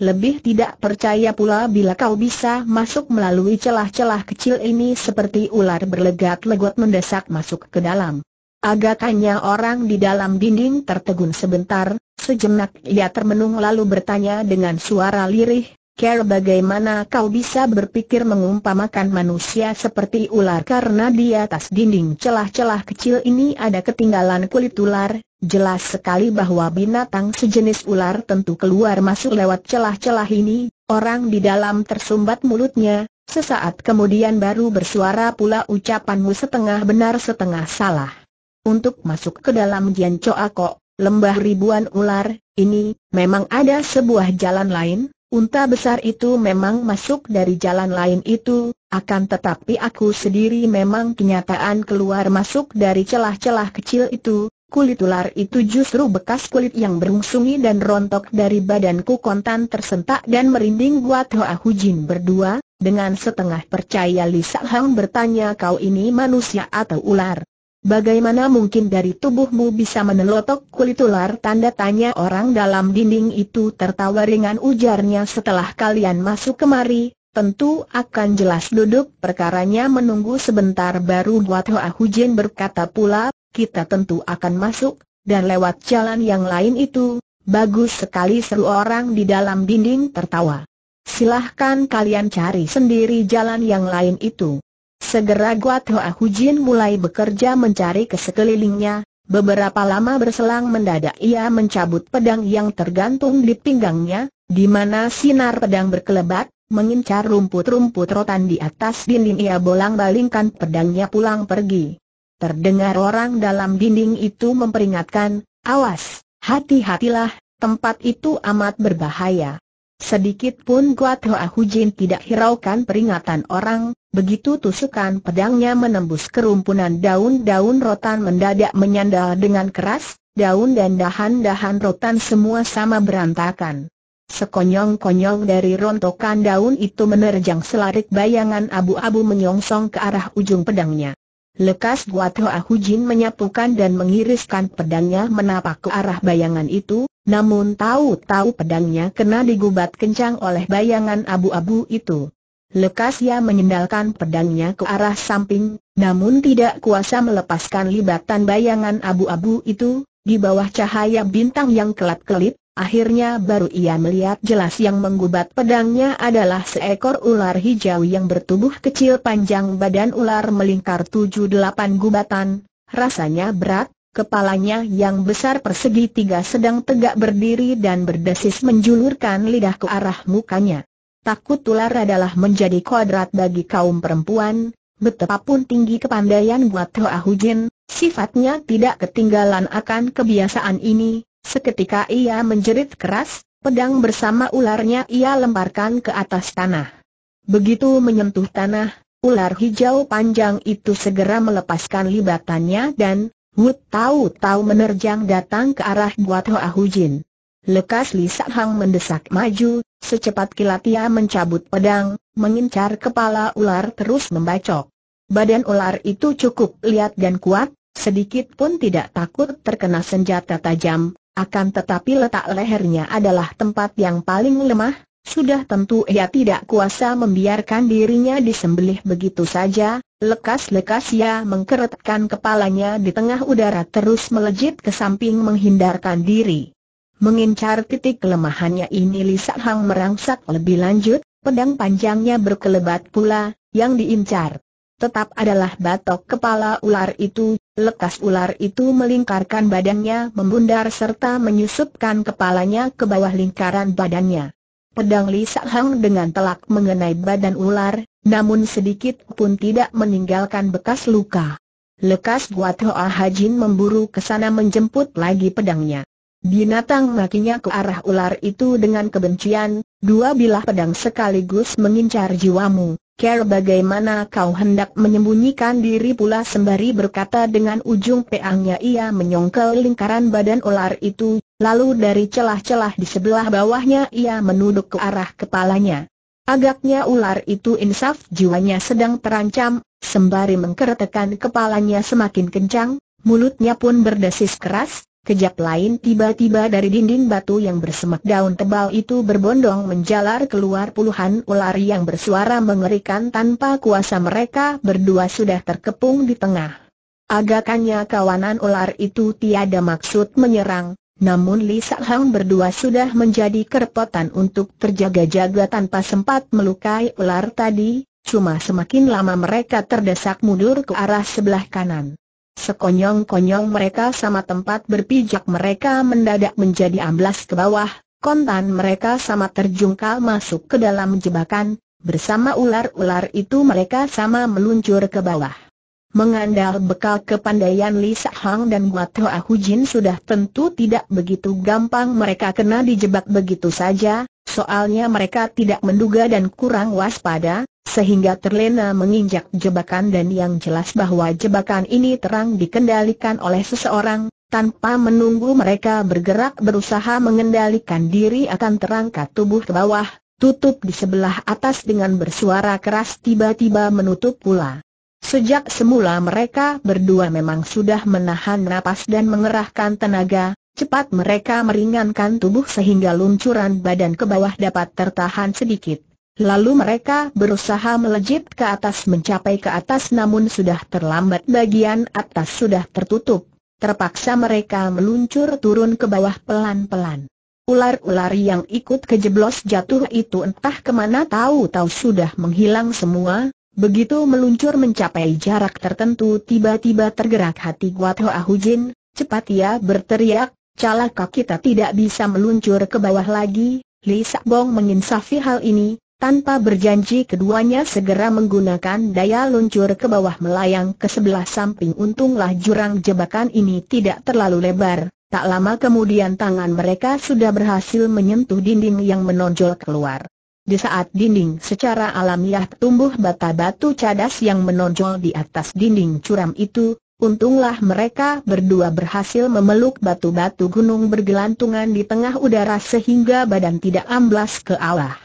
Lebih tidak percaya pula bila kau bisa masuk melalui celah-celah kecil ini seperti ular berlegat-legot mendesak masuk ke dalam. Agaknya orang di dalam dinding tertegun sebentar, sejenak ia termenung lalu bertanya dengan suara lirih, Care bagaimana kau bisa berpikir mengumpamakan manusia seperti ular karena di atas dinding celah-celah kecil ini ada ketinggalan kulit ular, jelas sekali bahwa binatang sejenis ular tentu keluar masuk lewat celah-celah ini, orang di dalam tersumbat mulutnya, sesaat kemudian baru bersuara pula ucapanmu setengah benar setengah salah. Untuk masuk ke dalam Jian Choa Kok, lembah ribuan ular, ini, memang ada sebuah jalan lain? Unta besar itu memang masuk dari jalan lain itu, akan tetapi aku sendiri memang kenyataan keluar masuk dari celah-celah kecil itu, kulit ular itu justru bekas kulit yang berungsungi dan rontok dari badanku kontan tersentak dan merinding buat Hoa Hujin berdua, dengan setengah percaya Lisa Hang bertanya kau ini manusia atau ular. Bagaimana mungkin dari tubuhmu bisa menelotok kulit ular? Tanda tanya orang dalam dinding itu tertawa ringan ujarnya setelah kalian masuk kemari, tentu akan jelas duduk perkaranya menunggu sebentar baru buat Hoa Hujin berkata pula, kita tentu akan masuk, dan lewat jalan yang lain itu, bagus sekali seru orang di dalam dinding tertawa. Silahkan kalian cari sendiri jalan yang lain itu. Segera Guat Guatoa Hujin mulai bekerja mencari ke sekelilingnya, beberapa lama berselang mendadak ia mencabut pedang yang tergantung di pinggangnya, di mana sinar pedang berkelebat, mengincar rumput-rumput rotan di atas dinding ia bolang-balingkan pedangnya pulang pergi. Terdengar orang dalam dinding itu memperingatkan, awas, hati-hatilah, tempat itu amat berbahaya. Sedikit pun Guat Hoa Hujin tidak hiraukan peringatan orang, begitu tusukan pedangnya menembus kerumpunan daun-daun rotan mendadak menyandal dengan keras, daun dan dahan-dahan rotan semua sama berantakan. Sekonyong-konyong dari rontokan daun itu menerjang selarik bayangan abu-abu menyongsong ke arah ujung pedangnya. Lekas Guat Hoa Hujin menyapukan dan mengiriskan pedangnya menapak ke arah bayangan itu, namun tahu-tahu pedangnya kena digubat kencang oleh bayangan abu-abu itu. Lekas ia menyendalkan pedangnya ke arah samping, namun tidak kuasa melepaskan libatan bayangan abu-abu itu, di bawah cahaya bintang yang kelap-kelip, akhirnya baru ia melihat jelas yang menggubat pedangnya adalah seekor ular hijau yang bertubuh kecil panjang badan ular melingkar tujuh delapan gubatan, rasanya berat, Kepalanya yang besar persegi tiga sedang tegak berdiri dan berdesis menjulurkan lidah ke arah mukanya. Takut tular adalah menjadi kodrat bagi kaum perempuan, betapapun tinggi kepandaian buat Hoa Hujin, sifatnya tidak ketinggalan akan kebiasaan ini, seketika ia menjerit keras, pedang bersama ularnya ia lemparkan ke atas tanah. Begitu menyentuh tanah, ular hijau panjang itu segera melepaskan libatannya dan Wut tahu-tahu menerjang datang ke arah Buat Hoa Hujin. Lekas Lisa Hang mendesak maju, secepat kilat ia mencabut pedang, mengincar kepala ular terus membacok. Badan ular itu cukup liat dan kuat, sedikit pun tidak takut terkena senjata tajam, akan tetapi letak lehernya adalah tempat yang paling lemah, sudah tentu ia tidak kuasa membiarkan dirinya disembelih begitu saja, lekas-lekas ia mengkeretkan kepalanya di tengah udara terus melejit ke samping menghindarkan diri. Mengincar titik kelemahannya ini Lisa Hang merangsak lebih lanjut, pedang panjangnya berkelebat pula, yang diincar. Tetap adalah batok kepala ular itu, lekas ular itu melingkarkan badannya membundar serta menyusupkan kepalanya ke bawah lingkaran badannya. Pedang Li Hang dengan telak mengenai badan ular, namun sedikit pun tidak meninggalkan bekas luka. Lekas Guat Hoa ah Hajin memburu ke sana menjemput lagi pedangnya. Binatang makinya ke arah ular itu dengan kebencian, dua bilah pedang sekaligus mengincar jiwamu. Care bagaimana kau hendak menyembunyikan diri pula sembari berkata dengan ujung peangnya ia menyongkel lingkaran badan ular itu Lalu dari celah-celah di sebelah bawahnya ia menunduk ke arah kepalanya. Agaknya ular itu insaf jiwanya sedang terancam, sembari mengkeretekan kepalanya semakin kencang, mulutnya pun berdesis keras, kejap lain tiba-tiba dari dinding batu yang bersemak daun tebal itu berbondong menjalar keluar puluhan ular yang bersuara mengerikan tanpa kuasa mereka berdua sudah terkepung di tengah. Agakannya kawanan ular itu tiada maksud menyerang, namun Li hang berdua sudah menjadi kerepotan untuk terjaga-jaga tanpa sempat melukai ular tadi, cuma semakin lama mereka terdesak mundur ke arah sebelah kanan. Sekonyong-konyong mereka sama tempat berpijak mereka mendadak menjadi amblas ke bawah, kontan mereka sama terjungkal masuk ke dalam jebakan, bersama ular-ular itu mereka sama meluncur ke bawah. Mengandar bekal kepandaian Li Hang dan Guat Hoa Jin sudah tentu tidak begitu gampang mereka kena dijebak begitu saja, soalnya mereka tidak menduga dan kurang waspada, sehingga terlena menginjak jebakan dan yang jelas bahwa jebakan ini terang dikendalikan oleh seseorang, tanpa menunggu mereka bergerak berusaha mengendalikan diri akan terangkat tubuh ke bawah, tutup di sebelah atas dengan bersuara keras tiba-tiba menutup pula. Sejak semula mereka berdua memang sudah menahan napas dan mengerahkan tenaga, cepat mereka meringankan tubuh sehingga luncuran badan ke bawah dapat tertahan sedikit. Lalu mereka berusaha melejit ke atas mencapai ke atas namun sudah terlambat bagian atas sudah tertutup. Terpaksa mereka meluncur turun ke bawah pelan-pelan. Ular-ular yang ikut kejeblos jatuh itu entah kemana tahu-tahu sudah menghilang semua, Begitu meluncur mencapai jarak tertentu tiba-tiba tergerak hati Guat Hoa Hujin, cepat ia berteriak, calaka kita tidak bisa meluncur ke bawah lagi, Li Bong menginsafi hal ini, tanpa berjanji keduanya segera menggunakan daya luncur ke bawah melayang ke sebelah samping untunglah jurang jebakan ini tidak terlalu lebar, tak lama kemudian tangan mereka sudah berhasil menyentuh dinding yang menonjol keluar. Di saat dinding secara alamiah tumbuh bata batu cadas yang menonjol di atas dinding curam itu, untunglah mereka berdua berhasil memeluk batu-batu gunung bergelantungan di tengah udara sehingga badan tidak amblas ke Allah.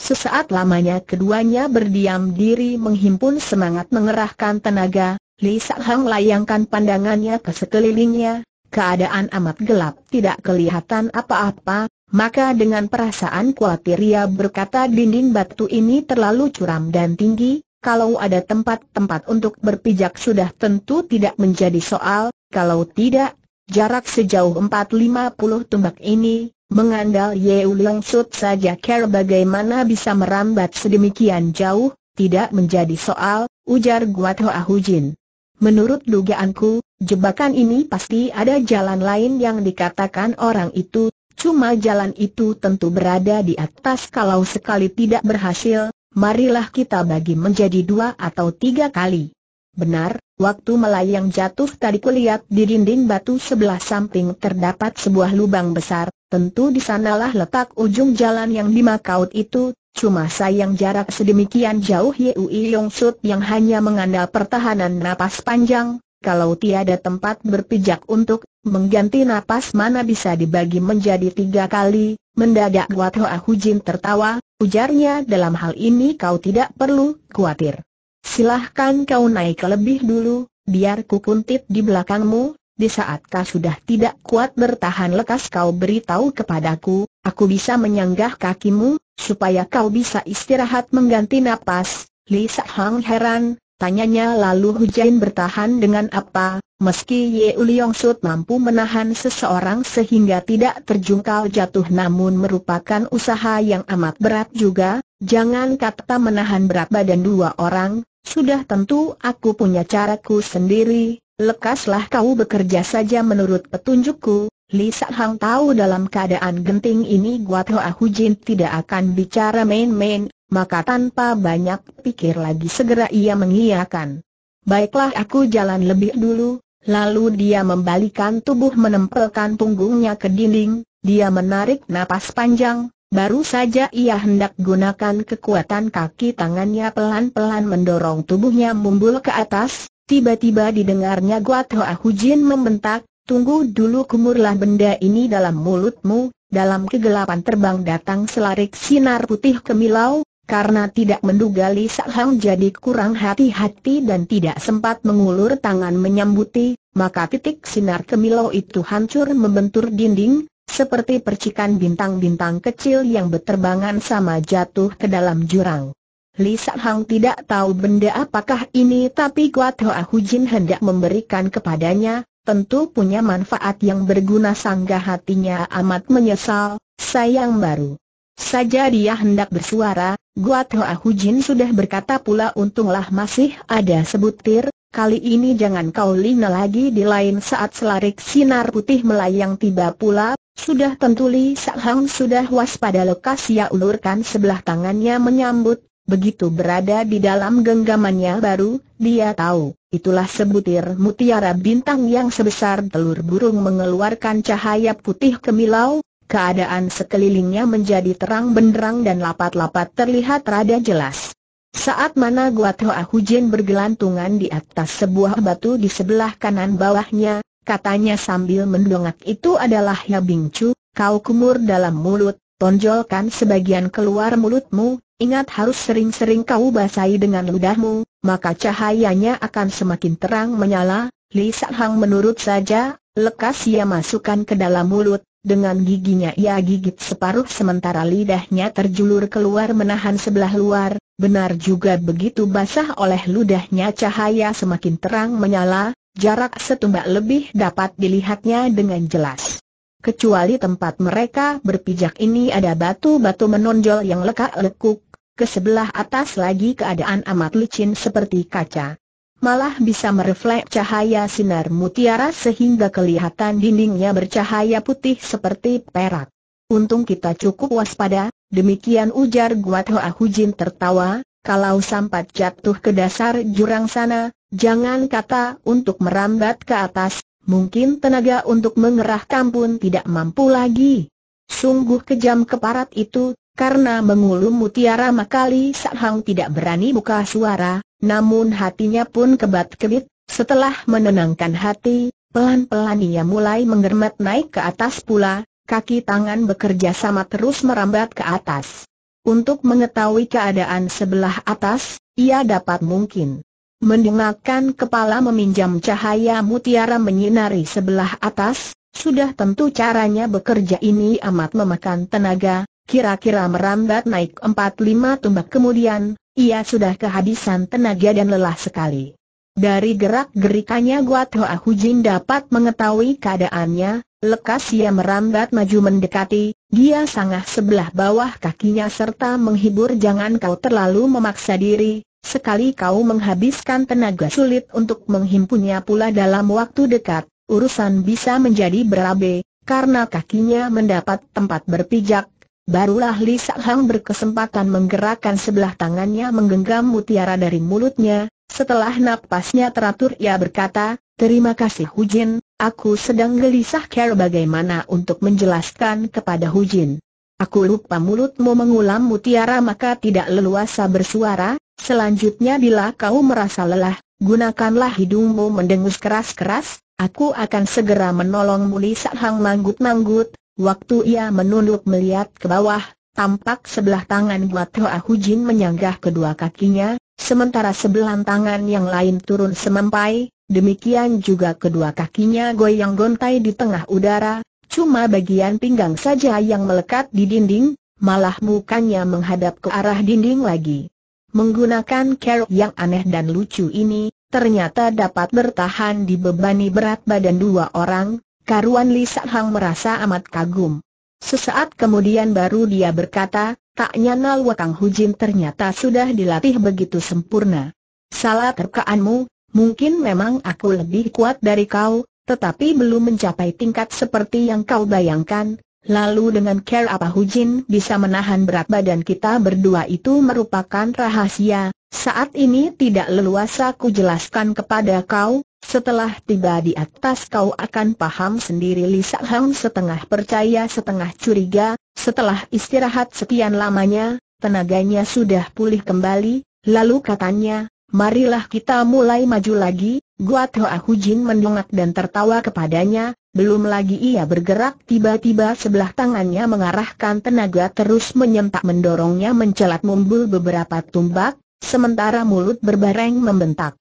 Sesaat lamanya keduanya berdiam diri menghimpun semangat mengerahkan tenaga, Li Hang layangkan pandangannya ke sekelilingnya, keadaan amat gelap tidak kelihatan apa-apa, maka dengan perasaan khawatir ia berkata dinding batu ini terlalu curam dan tinggi, kalau ada tempat-tempat untuk berpijak sudah tentu tidak menjadi soal, kalau tidak, jarak sejauh 450 tumbak ini, mengandal Yeu Leong Sud saja care bagaimana bisa merambat sedemikian jauh, tidak menjadi soal, ujar Guat Hoa Hujin. Menurut dugaanku, jebakan ini pasti ada jalan lain yang dikatakan orang itu, Cuma jalan itu tentu berada di atas kalau sekali tidak berhasil, marilah kita bagi menjadi dua atau tiga kali. Benar, waktu melayang jatuh tadi kulihat di dinding batu sebelah samping terdapat sebuah lubang besar, tentu di sanalah letak ujung jalan yang dimakaut itu, cuma sayang jarak sedemikian jauh Yui Yong Sut yang hanya mengandalkan pertahanan napas panjang, kalau tiada tempat berpijak untuk Mengganti napas mana bisa dibagi menjadi tiga kali, mendadak Guat Hoa Hujin tertawa, ujarnya dalam hal ini kau tidak perlu khawatir. Silahkan kau naik lebih dulu, biar ku kuntit di belakangmu, di saat kau sudah tidak kuat bertahan lekas kau beritahu kepadaku, aku bisa menyanggah kakimu, supaya kau bisa istirahat mengganti napas. Li Hang heran, tanyanya lalu Hujain bertahan dengan apa, Meski Ye Uliong Sut mampu menahan seseorang sehingga tidak terjungkal jatuh namun merupakan usaha yang amat berat juga, jangan kata menahan berat badan dua orang, sudah tentu aku punya caraku sendiri, lekaslah kau bekerja saja menurut petunjukku. Li Hang tahu dalam keadaan genting ini Guat Hoa Jin tidak akan bicara main-main, maka tanpa banyak pikir lagi segera ia mengiyakan. Baiklah aku jalan lebih dulu, Lalu dia membalikan tubuh menempelkan punggungnya ke dinding, dia menarik napas panjang, baru saja ia hendak gunakan kekuatan kaki tangannya pelan-pelan mendorong tubuhnya mumbul ke atas, tiba-tiba didengarnya Guat Hoa Hujin membentak, tunggu dulu kumurlah benda ini dalam mulutmu, dalam kegelapan terbang datang selarik sinar putih kemilau, karena tidak menduga Li Hang jadi kurang hati-hati dan tidak sempat mengulur tangan menyambuti, maka titik sinar kemilau itu hancur membentur dinding, seperti percikan bintang-bintang kecil yang berterbangan sama jatuh ke dalam jurang. Li Hang tidak tahu benda apakah ini tapi Kuat Hoa Jin hendak memberikan kepadanya, tentu punya manfaat yang berguna Sanggah hatinya amat menyesal, sayang baru. Saja dia hendak bersuara, Gua Hoa Hujin sudah berkata pula untunglah masih ada sebutir, kali ini jangan kau lina lagi di lain saat selarik sinar putih melayang tiba pula, sudah tentu Li Sakhang sudah waspada lekas ia ya ulurkan sebelah tangannya menyambut, begitu berada di dalam genggamannya baru, dia tahu, itulah sebutir mutiara bintang yang sebesar telur burung mengeluarkan cahaya putih kemilau, Keadaan sekelilingnya menjadi terang benderang dan lapat-lapat terlihat rada jelas. Saat mana Guat Hoa Hujin bergelantungan di atas sebuah batu di sebelah kanan bawahnya, katanya sambil mendongak itu adalah Ya Bing Chu, kau kumur dalam mulut, tonjolkan sebagian keluar mulutmu, ingat harus sering-sering kau basahi dengan ludahmu, maka cahayanya akan semakin terang menyala, Li Hang menurut saja, lekas ia masukkan ke dalam mulut, dengan giginya ia gigit separuh sementara lidahnya terjulur keluar menahan sebelah luar, benar juga begitu basah oleh ludahnya cahaya semakin terang menyala, jarak setumbak lebih dapat dilihatnya dengan jelas. Kecuali tempat mereka berpijak ini ada batu-batu menonjol yang lekak lekuk, ke sebelah atas lagi keadaan amat licin seperti kaca malah bisa mereflek cahaya sinar mutiara sehingga kelihatan dindingnya bercahaya putih seperti perak. Untung kita cukup waspada, demikian ujar Guat Hoa Hujin tertawa, kalau sampai jatuh ke dasar jurang sana, jangan kata untuk merambat ke atas, mungkin tenaga untuk mengerahkan pun tidak mampu lagi. Sungguh kejam keparat itu, karena mengulum mutiara makali Sak Hang tidak berani buka suara, namun hatinya pun kebat-kebit, setelah menenangkan hati, pelan-pelan ia mulai menggermet naik ke atas pula, kaki tangan bekerja sama terus merambat ke atas. Untuk mengetahui keadaan sebelah atas, ia dapat mungkin mendengarkan kepala meminjam cahaya mutiara menyinari sebelah atas, sudah tentu caranya bekerja ini amat memakan tenaga, Kira-kira merambat naik 4-5 tumbak kemudian, ia sudah kehabisan tenaga dan lelah sekali. Dari gerak-gerikannya Guat Hoa Hujin dapat mengetahui keadaannya, lekas ia merambat maju mendekati, dia sangah sebelah bawah kakinya serta menghibur jangan kau terlalu memaksa diri, sekali kau menghabiskan tenaga sulit untuk menghimpunnya pula dalam waktu dekat, urusan bisa menjadi berabe, karena kakinya mendapat tempat berpijak, Barulah Li Sa-Hang berkesempatan menggerakkan sebelah tangannya menggenggam mutiara dari mulutnya, setelah napasnya teratur ia berkata, Terima kasih Hujin, aku sedang gelisah care bagaimana untuk menjelaskan kepada Hujin. Aku lupa mulutmu mengulam mutiara maka tidak leluasa bersuara, selanjutnya bila kau merasa lelah, gunakanlah hidungmu mendengus keras-keras, aku akan segera menolongmu Li Sa-Hang manggut-manggut, Waktu ia menunduk melihat ke bawah, tampak sebelah tangan buat Hoa Hujin menyanggah kedua kakinya, sementara sebelah tangan yang lain turun semampai, demikian juga kedua kakinya goyang gontai di tengah udara, cuma bagian pinggang saja yang melekat di dinding, malah mukanya menghadap ke arah dinding lagi. Menggunakan keruk yang aneh dan lucu ini, ternyata dapat bertahan di bebani berat badan dua orang, Karuan Lisa Hang merasa amat kagum. Sesaat kemudian baru dia berkata, tak nyana Wakang Hujin ternyata sudah dilatih begitu sempurna. Salah terkaanmu, mungkin memang aku lebih kuat dari kau, tetapi belum mencapai tingkat seperti yang kau bayangkan. Lalu dengan care apa Hujin bisa menahan berat badan kita berdua itu merupakan rahasia, saat ini tidak leluasa ku jelaskan kepada kau, setelah tiba di atas kau akan paham sendiri Lisa Hang setengah percaya setengah curiga, setelah istirahat sekian lamanya, tenaganya sudah pulih kembali, lalu katanya, marilah kita mulai maju lagi, Guat Hoa Hujin mendongak dan tertawa kepadanya, belum lagi ia bergerak tiba-tiba sebelah tangannya mengarahkan tenaga terus menyentak mendorongnya mencelat mumbul beberapa tumbak, sementara mulut berbareng membentak.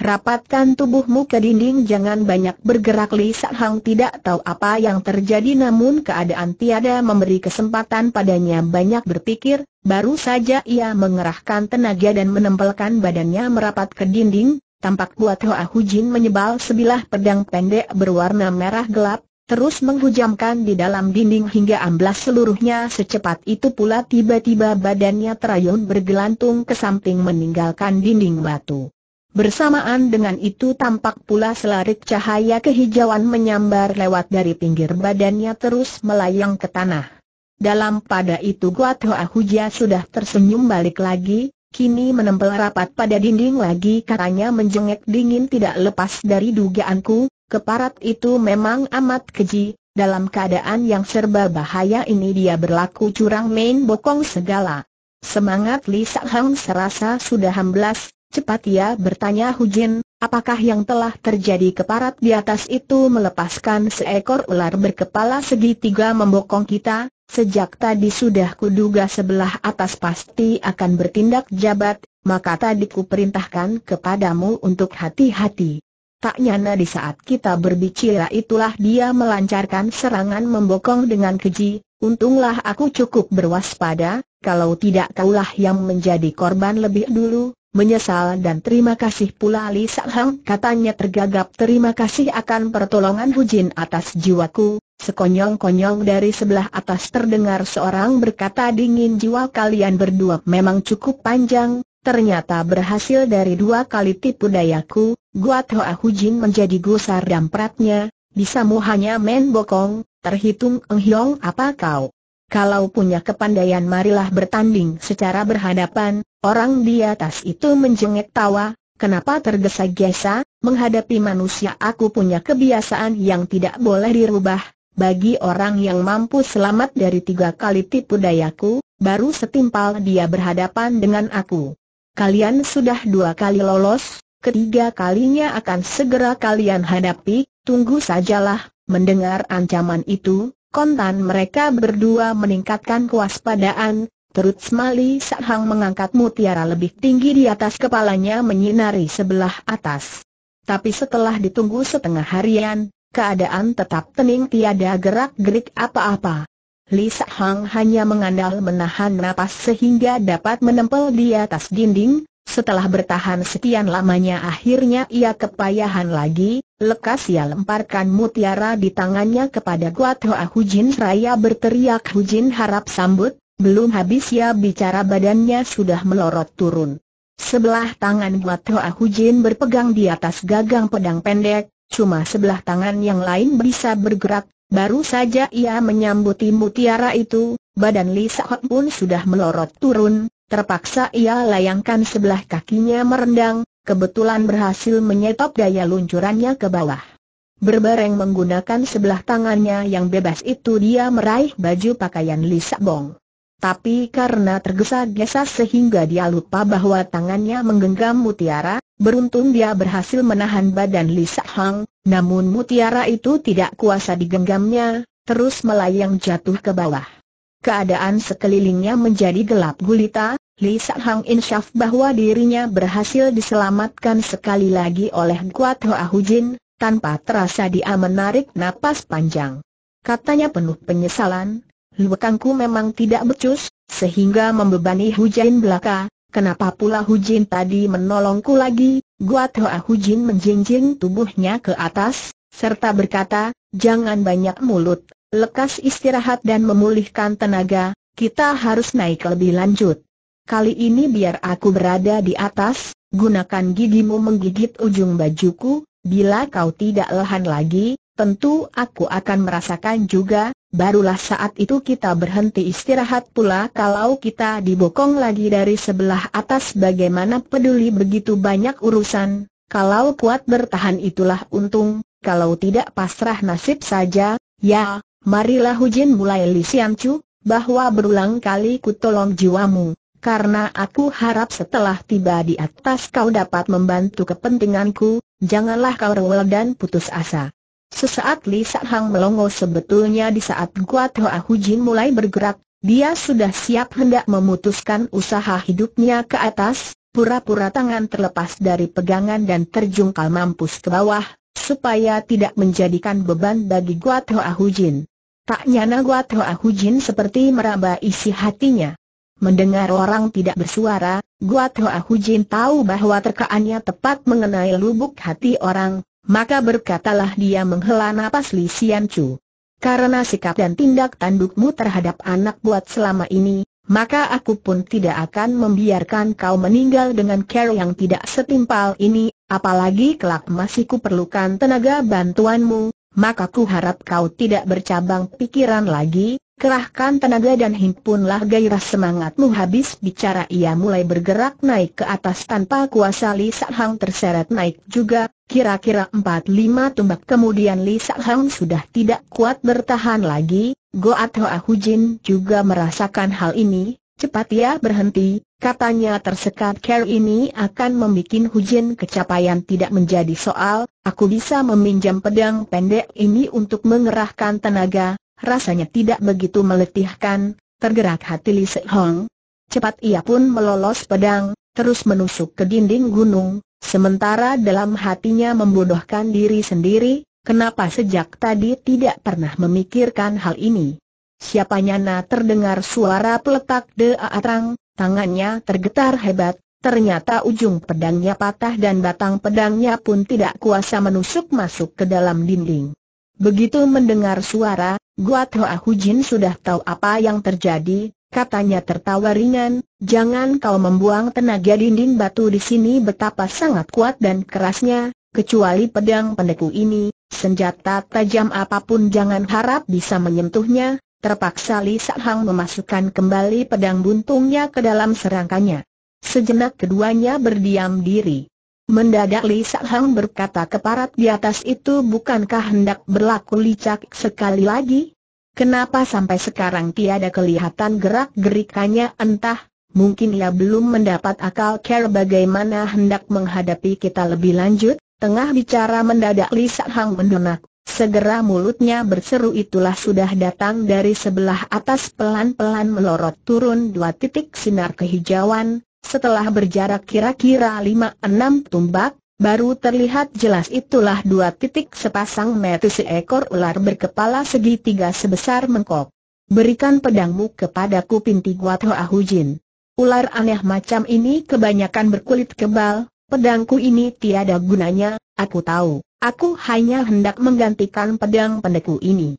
Rapatkan tubuhmu ke dinding jangan banyak bergerak Li Hang tidak tahu apa yang terjadi namun keadaan tiada memberi kesempatan padanya banyak berpikir, baru saja ia mengerahkan tenaga dan menempelkan badannya merapat ke dinding, tampak buat Hoa Jin menyebal sebilah pedang pendek berwarna merah gelap, terus menghujamkan di dalam dinding hingga amblas seluruhnya secepat itu pula tiba-tiba badannya terayun bergelantung ke samping meninggalkan dinding batu. Bersamaan dengan itu tampak pula selarik cahaya kehijauan menyambar lewat dari pinggir badannya terus melayang ke tanah. Dalam pada itu Guat Hoa Huja sudah tersenyum balik lagi, kini menempel rapat pada dinding lagi katanya menjengek dingin tidak lepas dari dugaanku, keparat itu memang amat keji, dalam keadaan yang serba bahaya ini dia berlaku curang main bokong segala. Semangat Li Sa Hang serasa sudah hamblas, Cepat ia bertanya Hujin, apakah yang telah terjadi keparat di atas itu melepaskan seekor ular berkepala segitiga membokong kita, sejak tadi sudah kuduga sebelah atas pasti akan bertindak jabat, maka tadi kuperintahkan kepadamu untuk hati-hati. Tak nyana di saat kita berbicara itulah dia melancarkan serangan membokong dengan keji, untunglah aku cukup berwaspada, kalau tidak kaulah yang menjadi korban lebih dulu, menyesal dan terima kasih pula Ali Hang katanya tergagap terima kasih akan pertolongan Hujin atas jiwaku, sekonyong-konyong dari sebelah atas terdengar seorang berkata dingin jiwa kalian berdua memang cukup panjang, ternyata berhasil dari dua kali tipu dayaku, Guat Hoa Hujin menjadi gusar dan dampratnya, bisa hanya men bokong, terhitung enghiong apa kau? Kalau punya kepandaian marilah bertanding secara berhadapan, orang di atas itu menjengek tawa, kenapa tergesa-gesa, menghadapi manusia aku punya kebiasaan yang tidak boleh dirubah, bagi orang yang mampu selamat dari tiga kali tipu dayaku, baru setimpal dia berhadapan dengan aku. Kalian sudah dua kali lolos, ketiga kalinya akan segera kalian hadapi, tunggu sajalah, mendengar ancaman itu, Kontan mereka berdua meningkatkan kewaspadaan, Terut Smali Sahang mengangkat mutiara lebih tinggi di atas kepalanya menyinari sebelah atas. Tapi setelah ditunggu setengah harian, keadaan tetap tening tiada gerak-gerik apa-apa. Li Hang hanya mengandal menahan napas sehingga dapat menempel di atas dinding, setelah bertahan sekian lamanya akhirnya ia kepayahan lagi, lekas ia lemparkan mutiara di tangannya kepada Guat Hoa Hujin Raya berteriak Hujin harap sambut, belum habis ia bicara badannya sudah melorot turun. Sebelah tangan Guat Hoa Hujin berpegang di atas gagang pedang pendek, cuma sebelah tangan yang lain bisa bergerak, baru saja ia menyambuti mutiara itu, badan Li Sahot pun sudah melorot turun, Terpaksa ia layangkan sebelah kakinya merendang, kebetulan berhasil menyetop daya luncurannya ke bawah. Berbareng menggunakan sebelah tangannya yang bebas itu dia meraih baju pakaian Lisa Bong. Tapi karena tergesa-gesa sehingga dia lupa bahwa tangannya menggenggam mutiara, beruntung dia berhasil menahan badan Lisa Hang, namun mutiara itu tidak kuasa digenggamnya, terus melayang jatuh ke bawah. Keadaan sekelilingnya menjadi gelap gulita, Li Sa Hang insyaf bahwa dirinya berhasil diselamatkan sekali lagi oleh Kuat Hoa Hujin, tanpa terasa dia menarik napas panjang. Katanya penuh penyesalan, lukangku memang tidak becus, sehingga membebani Jin belaka, kenapa pula Jin tadi menolongku lagi, Guat Hoa Hujin menjinjing tubuhnya ke atas, serta berkata, jangan banyak mulut, lekas istirahat dan memulihkan tenaga, kita harus naik lebih lanjut. Kali ini biar aku berada di atas, gunakan gigimu menggigit ujung bajuku, bila kau tidak lehan lagi, tentu aku akan merasakan juga, barulah saat itu kita berhenti istirahat pula kalau kita dibokong lagi dari sebelah atas bagaimana peduli begitu banyak urusan, kalau kuat bertahan itulah untung, kalau tidak pasrah nasib saja, ya, marilah Hujin mulai lisiancu, cu. bahwa berulang kali kutolong jiwamu karena aku harap setelah tiba di atas kau dapat membantu kepentinganku, janganlah kau rewel dan putus asa. Sesaat Li Hang melongo sebetulnya di saat Guat Hoa Jin mulai bergerak, dia sudah siap hendak memutuskan usaha hidupnya ke atas, pura-pura tangan terlepas dari pegangan dan terjungkal mampus ke bawah, supaya tidak menjadikan beban bagi Guat Hoa Jin. Tak nyana Guat Hoa Jin seperti meraba isi hatinya. Mendengar orang tidak bersuara, Gua Toa Jin tahu bahwa terkaannya tepat mengenai lubuk hati orang, maka berkatalah dia menghela napas Li Sian Chu. Karena sikap dan tindak tandukmu terhadap anak buat selama ini, maka aku pun tidak akan membiarkan kau meninggal dengan cara yang tidak setimpal ini, apalagi kelak masih kuperlukan tenaga bantuanmu, maka ku harap kau tidak bercabang pikiran lagi, Kerahkan tenaga dan himpunlah gairah semangatmu habis bicara ia mulai bergerak naik ke atas tanpa kuasa Li Hang terseret naik juga, kira-kira empat lima tumbak kemudian Li Hang sudah tidak kuat bertahan lagi, Goat Hoa Hujin juga merasakan hal ini, cepat ia ya, berhenti, katanya tersekat care ini akan membuat Hujin kecapaian tidak menjadi soal, aku bisa meminjam pedang pendek ini untuk mengerahkan tenaga, rasanya tidak begitu meletihkan, tergerak hati Li Hong, Cepat ia pun melolos pedang, terus menusuk ke dinding gunung, sementara dalam hatinya membodohkan diri sendiri, kenapa sejak tadi tidak pernah memikirkan hal ini. Siapa nyana terdengar suara peletak arang, tangannya tergetar hebat, Ternyata ujung pedangnya patah dan batang pedangnya pun tidak kuasa menusuk masuk ke dalam dinding. Begitu mendengar suara, Guat Hoa Hujin sudah tahu apa yang terjadi, katanya tertawa ringan, jangan kau membuang tenaga dinding batu di sini betapa sangat kuat dan kerasnya, kecuali pedang pendeku ini, senjata tajam apapun jangan harap bisa menyentuhnya, terpaksa Li Hang memasukkan kembali pedang buntungnya ke dalam serangkanya. Sejenak keduanya berdiam diri. Mendadak Li Sak Hang berkata keparat di atas itu bukankah hendak berlaku licak sekali lagi? Kenapa sampai sekarang tiada kelihatan gerak-gerikannya entah, mungkin ia belum mendapat akal care bagaimana hendak menghadapi kita lebih lanjut? Tengah bicara mendadak Li Sak Hang mendonak, segera mulutnya berseru itulah sudah datang dari sebelah atas pelan-pelan melorot turun dua titik sinar kehijauan, setelah berjarak kira-kira 5 enam tumbak, baru terlihat jelas itulah dua titik sepasang mata seekor ular berkepala segitiga sebesar mengkok. Berikan pedangmu kepadaku pinti Guat Hoa Hujin. Ular aneh macam ini kebanyakan berkulit kebal, pedangku ini tiada gunanya, aku tahu, aku hanya hendak menggantikan pedang pendeku ini.